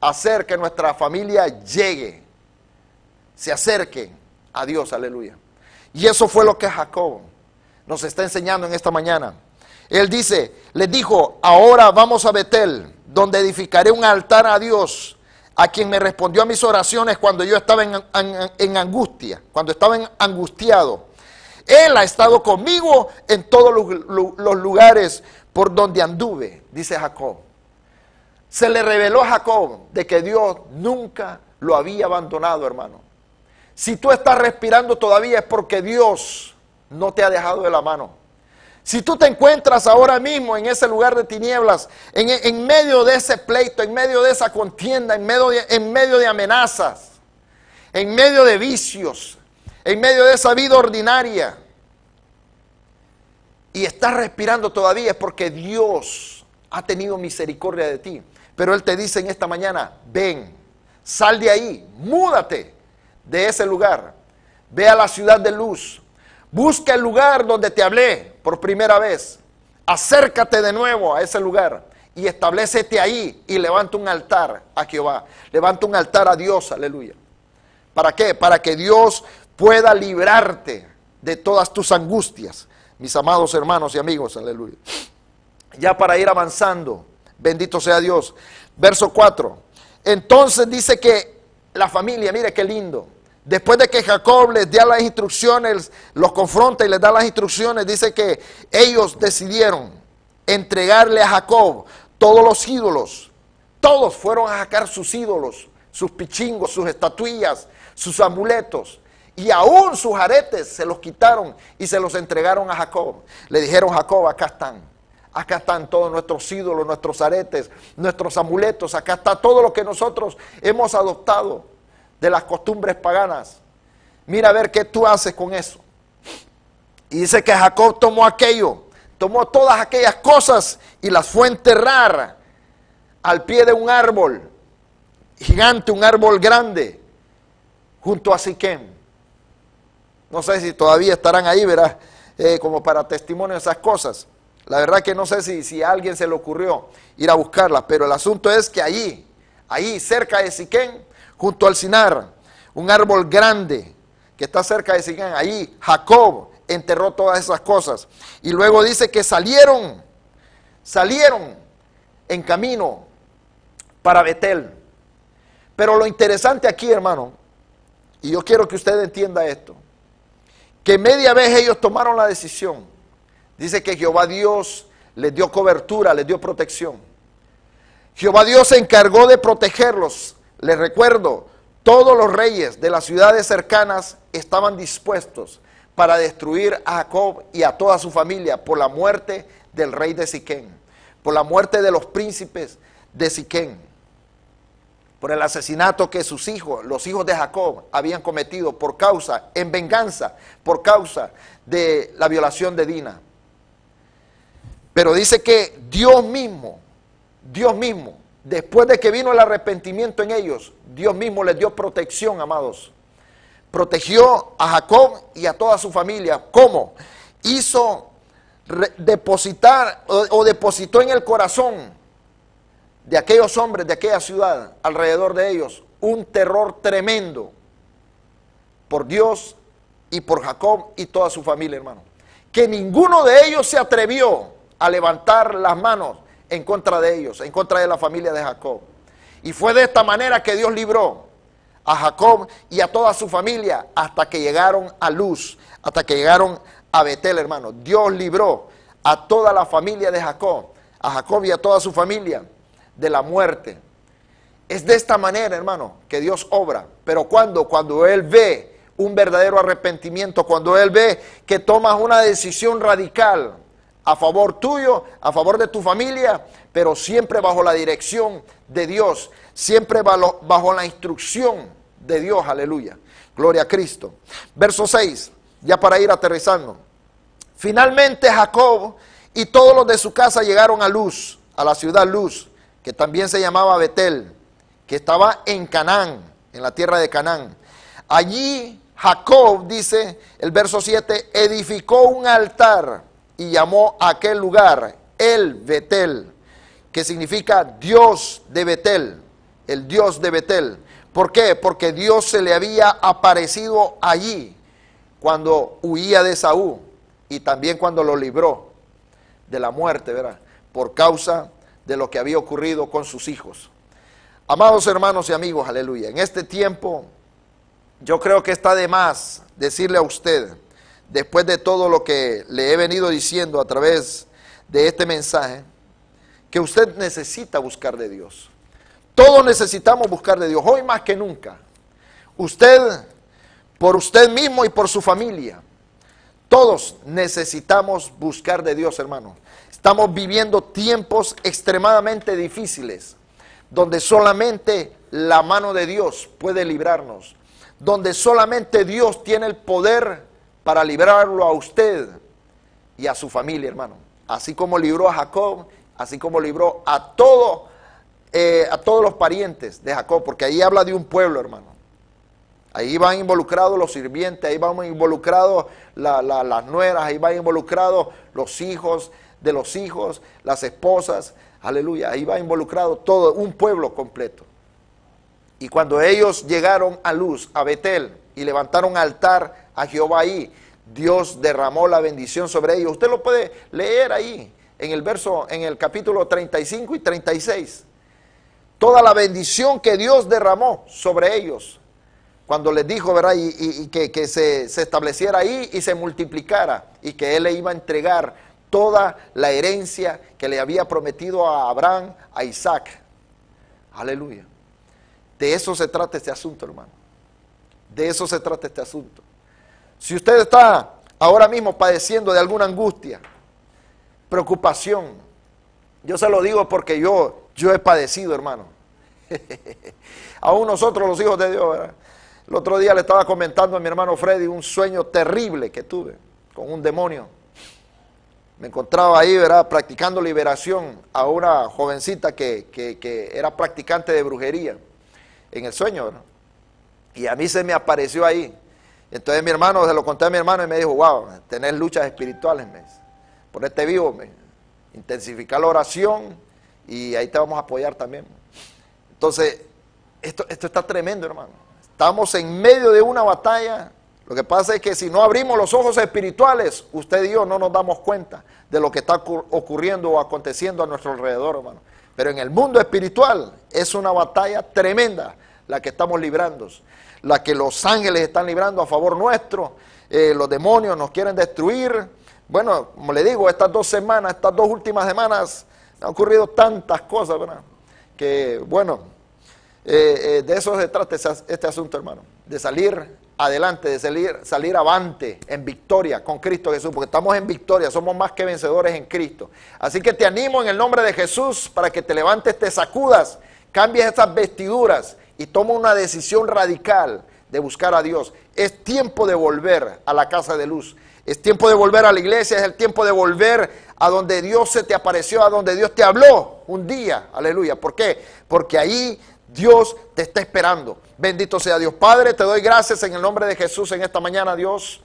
hacer que nuestra familia llegue, se acerque a Dios, aleluya. Y eso fue lo que Jacob nos está enseñando en esta mañana. Él dice, le dijo, ahora vamos a Betel donde edificaré un altar a Dios, a quien me respondió a mis oraciones cuando yo estaba en, angustia, cuando estaba angustiado. Él ha estado conmigo en todos los lugares por donde anduve, dice Jacob. Se le reveló a Jacob de que Dios nunca lo había abandonado, hermano. Si tú estás respirando todavía es porque Dios no te ha dejado de la mano. Si tú te encuentras ahora mismo en ese lugar de tinieblas, en, medio de ese pleito, en medio de esa contienda, en medio en medio de amenazas, en medio de vicios, en medio de esa vida ordinaria, y estás respirando todavía es porque Dios ha tenido misericordia de ti. Pero Él te dice en esta mañana, ven, sal de ahí, múdate de ese lugar, ve a la ciudad de luz, busca el lugar donde te hablé, por primera vez, acércate de nuevo a ese lugar y establecete ahí y levanta un altar a Jehová, levanta un altar a Dios, aleluya. ¿Para qué? Para que Dios pueda librarte de todas tus angustias, mis amados hermanos y amigos, aleluya. Ya para ir avanzando, bendito sea Dios. Verso 4. Entonces dice que la familia, mire qué lindo. Después de que Jacob les dé las instrucciones, los confronta y les da las instrucciones, dice que ellos decidieron entregarle a Jacob todos los ídolos. Todos fueron a sacar sus ídolos, sus pichingos, sus estatuillas, sus amuletos. Y aún sus aretes se los quitaron y se los entregaron a Jacob. Le dijeron, Jacob, acá están. Acá están todos nuestros ídolos, nuestros aretes, nuestros amuletos. Acá está todo lo que nosotros hemos adoptado de las costumbres paganas. Mira a ver qué tú haces con eso. Y dice que Jacob tomó aquello, tomó todas aquellas cosas y las fue a enterrar al pie de un árbol gigante, un árbol grande, junto a Siquem. No sé si todavía estarán ahí, verás, eh, como para testimonio de esas cosas. La verdad que no sé si, si a alguien se le ocurrió ir a buscarlas, pero el asunto es que allí, ahí cerca de Siquén, junto al Sinar, un árbol grande que está cerca de Sinar, ahí Jacob enterró todas esas cosas. Y luego dice que salieron, salieron en camino para Betel. Pero lo interesante aquí, hermano, y yo quiero que usted entienda esto, que media vez ellos tomaron la decisión. Dice que Jehová Dios les dio cobertura, les dio protección. Jehová Dios se encargó de protegerlos les recuerdo, todos los reyes de las ciudades cercanas estaban dispuestos para destruir a Jacob y a toda su familia por la muerte del rey de Siquén, por la muerte de los príncipes de Siquén, por el asesinato que sus hijos, los hijos de Jacob, habían cometido por causa, en venganza, por causa de la violación de Dina. Pero dice que Dios mismo, Dios mismo, Después de que vino el arrepentimiento en ellos, Dios mismo les dio protección, amados. Protegió a Jacob y a toda su familia. ¿Cómo? Hizo depositar o, depositó en el corazón de aquellos hombres de aquella ciudad, alrededor de ellos, un terror tremendo por Dios y por Jacob y toda su familia, hermano. Que ninguno de ellos se atrevió a levantar las manos en contra de ellos, en contra de la familia de Jacob. Y fue de esta manera que Dios libró a Jacob y a toda su familia hasta que llegaron a Luz, hasta que llegaron a Betel, hermano. Dios libró a toda la familia de Jacob, a Jacob y a toda su familia de la muerte. Es de esta manera, hermano, que Dios obra. Pero cuando, cuando Él ve un verdadero arrepentimiento, cuando Él ve que tomas una decisión radical, a favor tuyo, a favor de tu familia, pero siempre bajo la dirección de Dios, siempre bajo, la instrucción de Dios, aleluya. Gloria a Cristo. Verso 6, ya para ir aterrizando. Finalmente Jacob y todos los de su casa llegaron a Luz, a la ciudad Luz, que también se llamaba Betel, que estaba en Canaán, en la tierra de Canaán. Allí Jacob, dice el verso 7, edificó un altar y llamó a aquel lugar el Betel, que significa Dios de Betel, el Dios de Betel. ¿Por qué? Porque Dios se le había aparecido allí cuando huía de Saúl y también cuando lo libró de la muerte, ¿verdad? Por causa de lo que había ocurrido con sus hijos. Amados hermanos y amigos, aleluya, en este tiempo yo creo que está de más decirle a usted después de todo lo que le he venido diciendo a través de este mensaje, que usted necesita buscar de Dios. Todos necesitamos buscar de Dios, hoy más que nunca. Usted, por usted mismo y por su familia. Todos necesitamos buscar de Dios, hermano. Estamos viviendo tiempos extremadamente difíciles, donde solamente la mano de Dios puede librarnos, donde solamente Dios tiene el poder para librarlo a usted y a su familia, hermano. Así como libró a Jacob, así como libró a eh, a todos los parientes de Jacob, porque ahí habla de un pueblo, hermano. Ahí van involucrados los sirvientes, ahí van involucrados las nueras, ahí van involucrados los hijos de los hijos, las esposas, aleluya, ahí va involucrado todo, un pueblo completo. Y cuando ellos llegaron a Luz, a Betel, y levantaron altar a Jehová ahí, Dios derramó la bendición sobre ellos. Usted lo puede leer ahí en el verso en el capítulo 35 y 36. Toda la bendición que Dios derramó sobre ellos cuando les dijo, ¿verdad? Y, que, se, se, estableciera ahí y se multiplicara y que Él le iba a entregar toda la herencia que le había prometido a Abraham, a Isaac. Aleluya. De eso se trata este asunto, hermano. De eso se trata este asunto. Si usted está ahora mismo padeciendo de alguna angustia, preocupación, yo se lo digo porque yo, yo he padecido, hermano. Aún nosotros los hijos de Dios, El otro día le estaba comentando a mi hermano Freddy un sueño terrible que tuve con un demonio. Me encontraba ahí, ¿verdad? Practicando liberación a una jovencita que era practicante de brujería en el sueño. Y a mí se me apareció ahí. Entonces mi hermano, se lo conté a mi hermano y me dijo, wow, tenés luchas espirituales, ponerte vivo, me. intensificar la oración y ahí te vamos a apoyar también. Entonces, esto, esto está tremendo, hermano. Estamos en medio de una batalla. Lo que pasa es que si no abrimos los ojos espirituales, usted y yo no nos damos cuenta de lo que está ocurriendo o aconteciendo a nuestro alrededor, hermano. Pero en el mundo espiritual es una batalla tremenda la que estamos librando, la que los ángeles están librando a favor nuestro, eh, los demonios nos quieren destruir. Bueno, como le digo, estas dos semanas, estas dos últimas semanas, han ocurrido tantas cosas, ¿verdad? Que bueno, eh, eh, de eso se trata este, este asunto, hermano, de salir adelante, de salir, salir avante en victoria con Cristo Jesús, porque estamos en victoria, somos más que vencedores en Cristo. Así que te animo en el nombre de Jesús para que te levantes, te sacudas, cambies esas vestiduras y toma una decisión radical de buscar a Dios. Es tiempo de volver a la casa de luz. Es tiempo de volver a la iglesia, es el tiempo de volver a donde Dios se te apareció, a donde Dios te habló un día. Aleluya. ¿Por qué? Porque ahí Dios te está esperando. Bendito sea Dios. Padre, te doy gracias en el nombre de Jesús en esta mañana, Dios.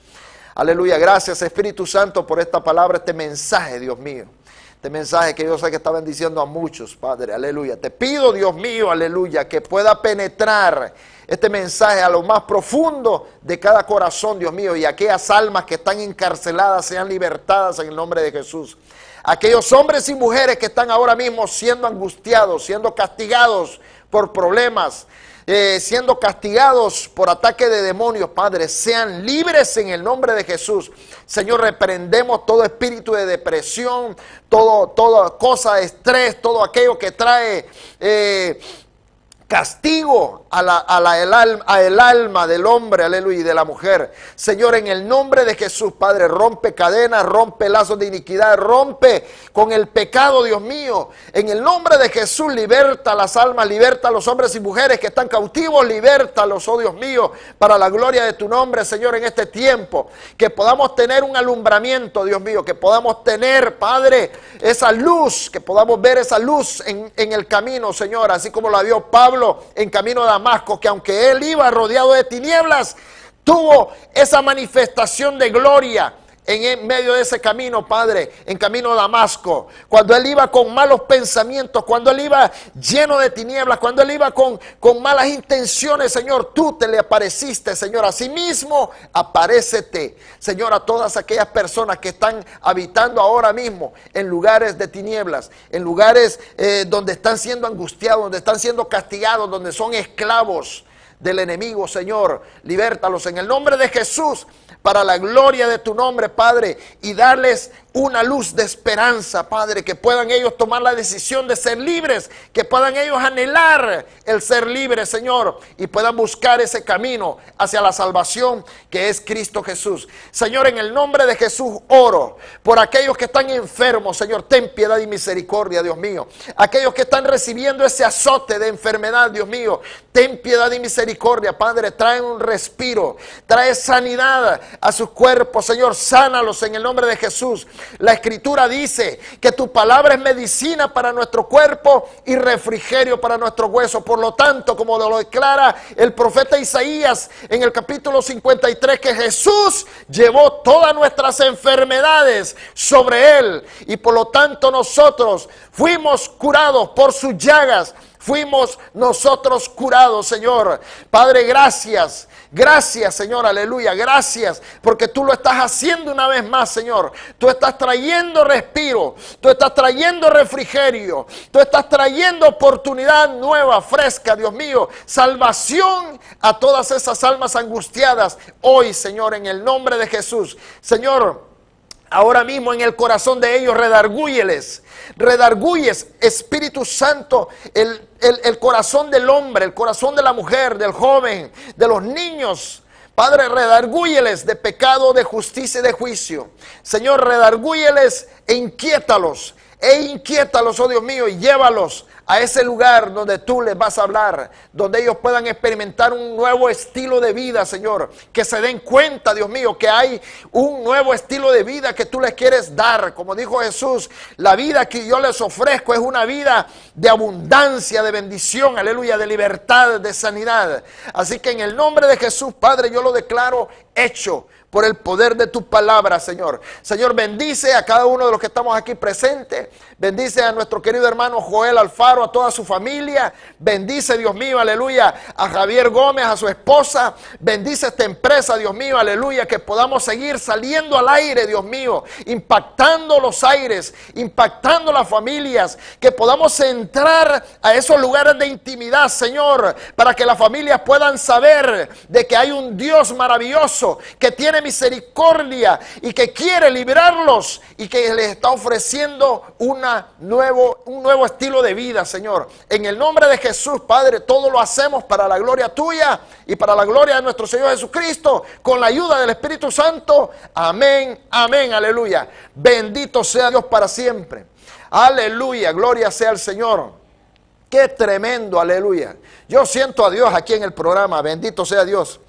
Aleluya, gracias Espíritu Santo por esta palabra, este mensaje, Dios mío. Este mensaje que yo sé que está bendiciendo a muchos, Padre, aleluya. Te pido, Dios mío, aleluya, que pueda penetrar este mensaje a lo más profundo de cada corazón, Dios mío, y aquellas almas que están encarceladas sean libertadas en el nombre de Jesús. Aquellos hombres y mujeres que están ahora mismo siendo angustiados, siendo castigados por problemas, eh, siendo castigados por ataque de demonios, Padre, sean libres en el nombre de Jesús. Señor, reprendemos todo espíritu de depresión, todo, toda cosa estrés, todo aquello que trae eh, castigo a la, el, alma, el alma del hombre, aleluya, y de la mujer. Señor, en el nombre de Jesús, Padre, rompe cadenas, rompe lazos de iniquidad, rompe con el pecado, Dios mío. En el nombre de Jesús, liberta las almas, liberta a los hombres y mujeres que están cautivos, libertalos, oh Dios mío, para la gloria de tu nombre, Señor, en este tiempo. Que podamos tener un alumbramiento, Dios mío, que podamos tener, Padre, esa luz, que podamos ver esa luz en, el camino, Señor, así como la dio Pablo en camino a Damasco, que aunque él iba rodeado de tinieblas, tuvo esa manifestación de gloria en medio de ese camino, Padre, en camino a Damasco, cuando él iba con malos pensamientos, cuando él iba lleno de tinieblas, cuando él iba con, con malas intenciones, Señor, tú te le apareciste, Señor, a sí mismo, aparécete, Señor, a todas aquellas personas que están habitando ahora mismo en lugares de tinieblas, en lugares eh, donde están siendo angustiados, donde están siendo castigados, donde son esclavos del enemigo, Señor, libértalos en el nombre de Jesús para la gloria de tu nombre, Padre, y darles una luz de esperanza, Padre, que puedan ellos tomar la decisión de ser libres, que puedan ellos anhelar el ser libre Señor, y puedan buscar ese camino hacia la salvación que es Cristo Jesús. Señor, en el nombre de Jesús oro por aquellos que están enfermos, Señor, ten piedad y misericordia, Dios mío. Aquellos que están recibiendo ese azote de enfermedad, Dios mío, ten piedad y misericordia, Padre, trae un respiro, trae sanidad a sus cuerpos, Señor, sánalos en el nombre de Jesús. La escritura dice que tu palabra es medicina para nuestro cuerpo y refrigerio para nuestro hueso. Por lo tanto, como lo declara el profeta Isaías en el capítulo 53, que Jesús llevó todas nuestras enfermedades sobre él. Y por lo tanto nosotros fuimos curados por sus llagas fuimos nosotros curados, Señor. Padre, gracias. Gracias, Señor, aleluya, gracias, porque tú lo estás haciendo una vez más, Señor. Tú estás trayendo respiro, tú estás trayendo refrigerio, tú estás trayendo oportunidad nueva, fresca, Dios mío, salvación a todas esas almas angustiadas hoy, Señor, en el nombre de Jesús. Señor, ahora mismo en el corazón de ellos, redargúyeles, redargúyes, Espíritu Santo, el, el, corazón del hombre, el corazón de la mujer, del joven, de los niños. Padre, redargúyeles de pecado, de justicia y de juicio. Señor, redargúyeles e inquiétalos e los oh Dios mío, y llévalos a ese lugar donde tú les vas a hablar, donde ellos puedan experimentar un nuevo estilo de vida, Señor. Que se den cuenta, Dios mío, que hay un nuevo estilo de vida que tú les quieres dar. Como dijo Jesús, la vida que yo les ofrezco es una vida de abundancia, de bendición, aleluya, de libertad, de sanidad. Así que en el nombre de Jesús, Padre, yo lo declaro hecho por el poder de tu palabra, Señor. Señor, bendice a cada uno de los que estamos aquí presentes. Bendice a nuestro querido hermano Joel Alfaro, a toda su familia. Bendice, Dios mío, aleluya, a Javier Gómez, a su esposa. Bendice esta empresa, Dios mío, aleluya, que podamos seguir saliendo al aire, Dios mío, impactando los aires, impactando las familias, que podamos entrar a esos lugares de intimidad, Señor, para que las familias puedan saber de que hay un Dios maravilloso que tiene misericordia y que quiere librarlos y que les está ofreciendo una nuevo, un nuevo estilo de vida, Señor. En el nombre de Jesús, Padre, todo lo hacemos para la gloria tuya y para la gloria de nuestro Señor Jesucristo, con la ayuda del Espíritu Santo. Amén, amén, aleluya. Bendito sea Dios para siempre. Aleluya, gloria sea al Señor. Qué tremendo, aleluya. Yo siento a Dios aquí en el programa, bendito sea Dios.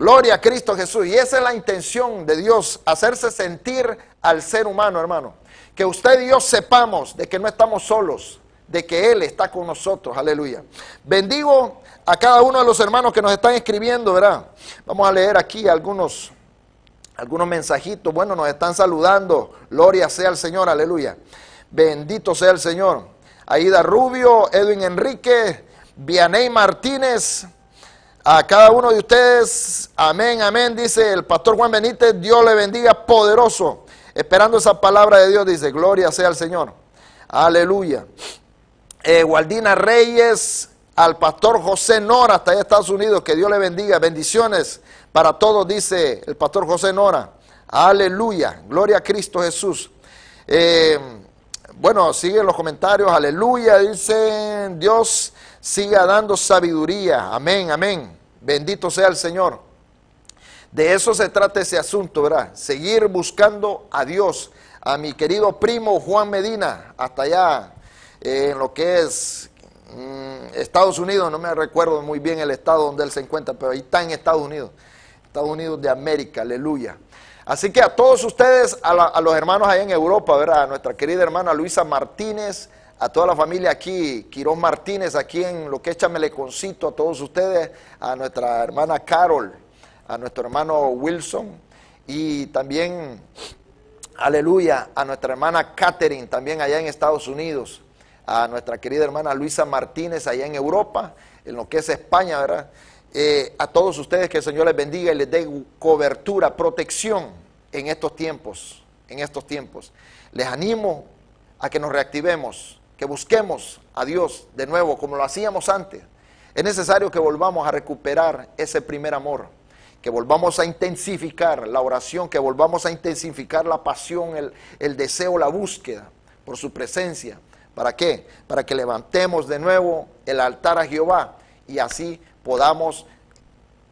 Gloria a Cristo Jesús. Y esa es la intención de Dios, hacerse sentir al ser humano, hermano. Que usted y yo sepamos de que no estamos solos, de que Él está con nosotros. Aleluya. Bendigo a cada uno de los hermanos que nos están escribiendo, ¿verdad? Vamos a leer aquí algunos, algunos mensajitos. Bueno, nos están saludando. Gloria sea al Señor, aleluya. Bendito sea el Señor. Aida Rubio, Edwin Enrique, Vianey Martínez. A cada uno de ustedes, amén, amén, dice el pastor Juan Benítez, Dios le bendiga poderoso, esperando esa palabra de Dios, dice, gloria sea al Señor. Aleluya. Eh, Reyes, al pastor José Nora, hasta allá Estados Unidos, que Dios le bendiga, bendiciones para todos, dice el pastor José Nora. Aleluya, gloria a Cristo Jesús. Eh, bueno, siguen los comentarios, aleluya, dice Dios siga dando sabiduría. Amén, amén. Bendito sea el Señor. De eso se trata ese asunto, ¿verdad? Seguir buscando a Dios. A mi querido primo Juan Medina, hasta allá eh, en lo que es mm, Estados Unidos, no me recuerdo muy bien el estado donde él se encuentra, pero ahí está en Estados Unidos, Estados Unidos de América, aleluya. Así que a todos ustedes, a, a los hermanos ahí en Europa, ¿verdad? A nuestra querida hermana Luisa Martínez, a toda la familia aquí, Quirón Martínez, aquí en lo que le concito a todos ustedes, a nuestra hermana Carol, a nuestro hermano Wilson y también, aleluya, a nuestra hermana Catherine, también allá en Estados Unidos, a nuestra querida hermana Luisa Martínez, allá en Europa, en lo que es España, ¿verdad? Eh, a todos ustedes que el Señor les bendiga y les dé cobertura, protección en estos tiempos, en estos tiempos. Les animo a que nos reactivemos que busquemos a Dios de nuevo como lo hacíamos antes, es necesario que volvamos a recuperar ese primer amor, que volvamos a intensificar la oración, que volvamos a intensificar la pasión, el, deseo, la búsqueda por su presencia. ¿Para qué? Para que levantemos de nuevo el altar a Jehová y así podamos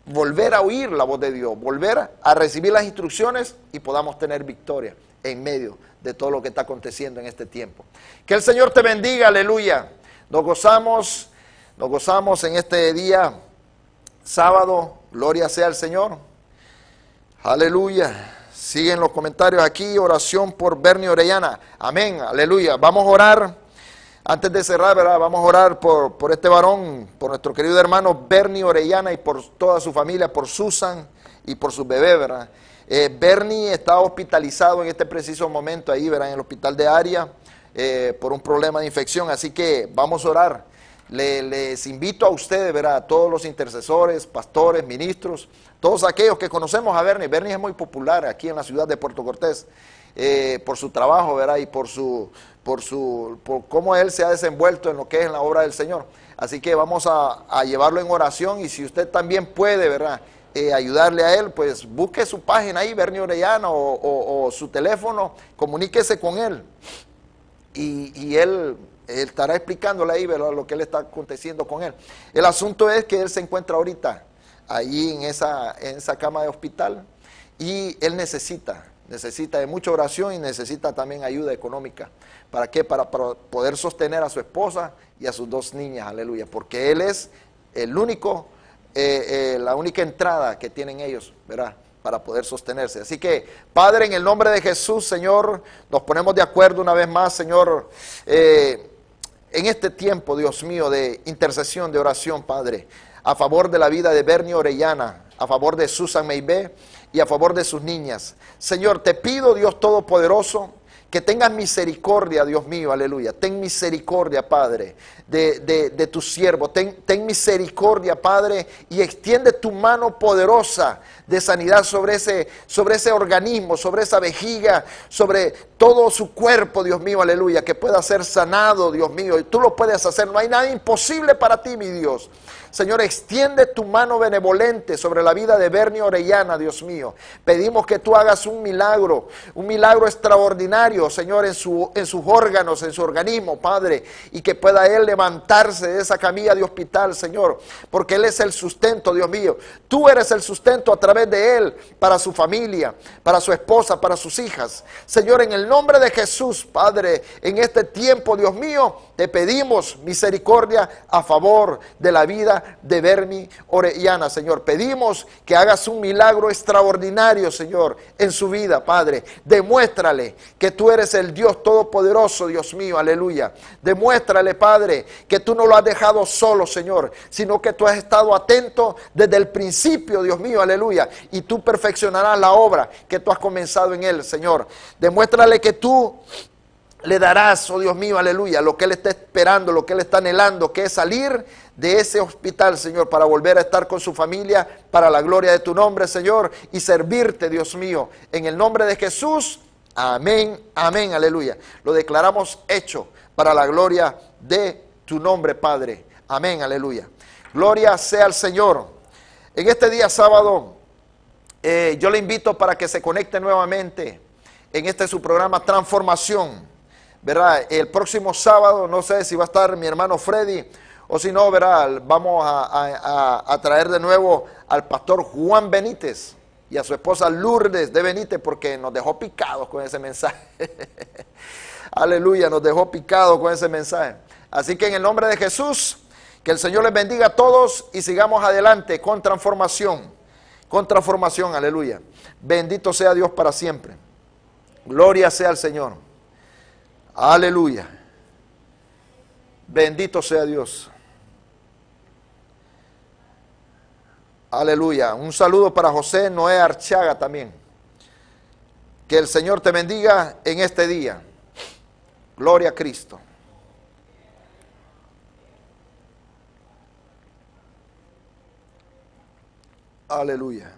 volver a oír la voz de Dios, volver a recibir las instrucciones y podamos tener victoria en medio de todo lo que está aconteciendo en este tiempo. Que el Señor te bendiga, aleluya. Nos gozamos, nos gozamos en este día, sábado, gloria sea al Señor. Aleluya. Siguen los comentarios aquí, oración por Bernie Orellana. Amén, aleluya. Vamos a orar, antes de cerrar, ¿verdad? Vamos a orar por, por este varón, por nuestro querido hermano Bernie Orellana y por toda su familia, por Susan y por su bebé, ¿verdad? Eh, Bernie está hospitalizado en este preciso momento, ahí verán, en el hospital de Aria, eh, por un problema de infección. Así que vamos a orar. les invito a ustedes, verá, a todos los intercesores, pastores, ministros, todos aquellos que conocemos a Bernie. Bernie es muy popular aquí en la ciudad de Puerto Cortés eh, por su trabajo, verá, y por su, por su, por cómo él se ha desenvuelto en lo que es la obra del Señor. Así que vamos a, llevarlo en oración y si usted también puede, Verdad eh, ayudarle a él, pues busque su página ahí, Bernie Orellano, o, su teléfono, comuníquese con él. Y, él, estará explicándole ahí lo que le está aconteciendo con él. El asunto es que él se encuentra ahorita ahí en esa, en esa cama de hospital y él necesita, necesita de mucha oración y necesita también ayuda económica. ¿Para qué? Para, para poder sostener a su esposa y a sus dos niñas, aleluya, porque él es el único eh, eh, la única entrada que tienen ellos, ¿verdad? Para poder sostenerse. Así que, Padre, en el nombre de Jesús, Señor, nos ponemos de acuerdo una vez más, Señor, eh, en este tiempo, Dios mío, de intercesión, de oración, Padre, a favor de la vida de Bernie Orellana, a favor de Susan Maybe y a favor de sus niñas. Señor, te pido, Dios Todopoderoso, que tengas misericordia, Dios mío, aleluya. Ten misericordia, Padre, de, tu siervo. Ten, misericordia, Padre, y extiende tu mano poderosa de sanidad sobre ese, sobre ese organismo, sobre esa vejiga, sobre todo su cuerpo, Dios mío, aleluya. Que pueda ser sanado, Dios mío. Y tú lo puedes hacer. No hay nada imposible para ti, mi Dios. Señor, extiende tu mano benevolente sobre la vida de Bernie Orellana, Dios mío. Pedimos que tú hagas un milagro, un milagro extraordinario, Señor, en, su, en sus órganos, en su organismo, Padre, y que pueda él levantarse de esa camilla de hospital, Señor, porque él es el sustento, Dios mío. Tú eres el sustento a través de él para su familia, para su esposa, para sus hijas. Señor, en el nombre de Jesús, Padre, en este tiempo, Dios mío, te pedimos misericordia a favor de la vida de Bermi Orellana, Señor. Pedimos que hagas un milagro extraordinario, Señor, en su vida, Padre. Demuéstrale que tú eres el Dios Todopoderoso, Dios mío, aleluya. Demuéstrale, Padre, que tú no lo has dejado solo, Señor, sino que tú has estado atento desde el principio, Dios mío, aleluya. Y tú perfeccionarás la obra que tú has comenzado en él, Señor. Demuéstrale que tú le darás, oh Dios mío, aleluya, lo que Él está esperando, lo que Él está anhelando, que es salir de ese hospital, Señor, para volver a estar con su familia, para la gloria de tu nombre, Señor, y servirte, Dios mío, en el nombre de Jesús. Amén, amén, aleluya. Lo declaramos hecho para la gloria de tu nombre, Padre. Amén, aleluya. Gloria sea al Señor. En este día sábado, eh, yo le invito para que se conecte nuevamente en este su programa Transformación ¿verdad? El próximo sábado, no sé si va a estar mi hermano Freddy o si no, ¿verdad? Vamos a, a traer de nuevo al pastor Juan Benítez y a su esposa Lourdes de Benítez porque nos dejó picados con ese mensaje. Aleluya, nos dejó picados con ese mensaje. Así que en el nombre de Jesús, que el Señor les bendiga a todos y sigamos adelante con transformación. Con transformación, aleluya. Bendito sea Dios para siempre. Gloria sea al Señor. Aleluya. Bendito sea Dios. Aleluya. Un saludo para José Noé Archaga también. Que el Señor te bendiga en este día. Gloria a Cristo. Aleluya.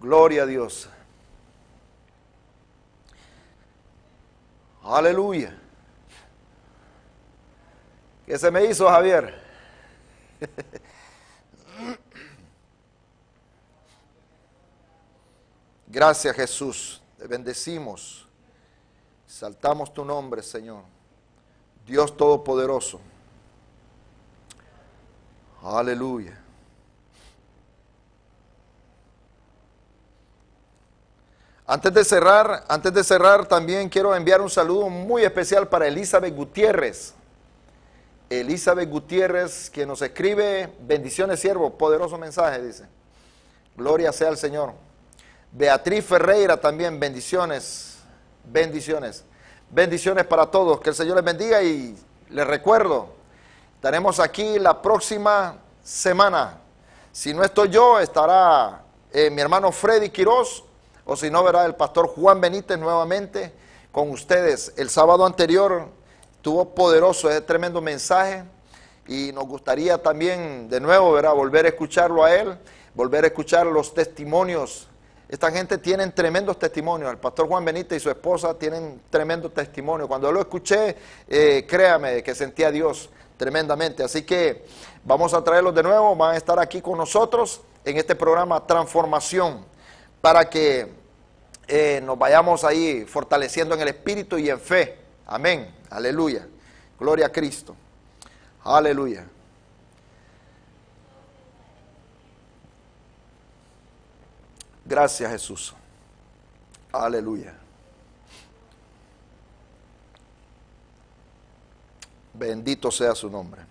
Gloria a Dios. Aleluya. ¿Qué se me hizo, Javier? Gracias, Jesús. Te bendecimos. Saltamos tu nombre, Señor. Dios Todopoderoso. Aleluya. Antes de cerrar, antes de cerrar también quiero enviar un saludo muy especial para Elizabeth Gutiérrez. Elizabeth Gutiérrez, que nos escribe, bendiciones siervo, poderoso mensaje, dice. Gloria sea al Señor. Beatriz Ferreira también, bendiciones, bendiciones. Bendiciones para todos, que el Señor les bendiga y les recuerdo, estaremos aquí la próxima semana. Si no estoy yo, estará eh, mi hermano Freddy Quiroz o si no, verá el pastor Juan Benítez nuevamente con ustedes. El sábado anterior tuvo poderoso, ese tremendo mensaje y nos gustaría también de nuevo verá volver a escucharlo a él, volver a escuchar los testimonios. Esta gente tiene tremendos testimonios. El pastor Juan Benítez y su esposa tienen tremendo testimonio. Cuando lo escuché, eh, créame que sentí a Dios tremendamente. Así que vamos a traerlos de nuevo, van a estar aquí con nosotros en este programa Transformación para que eh, nos vayamos ahí fortaleciendo en el espíritu y en fe. Amén. Aleluya. Gloria a Cristo. Aleluya. Gracias Jesús. Aleluya. Bendito sea su nombre.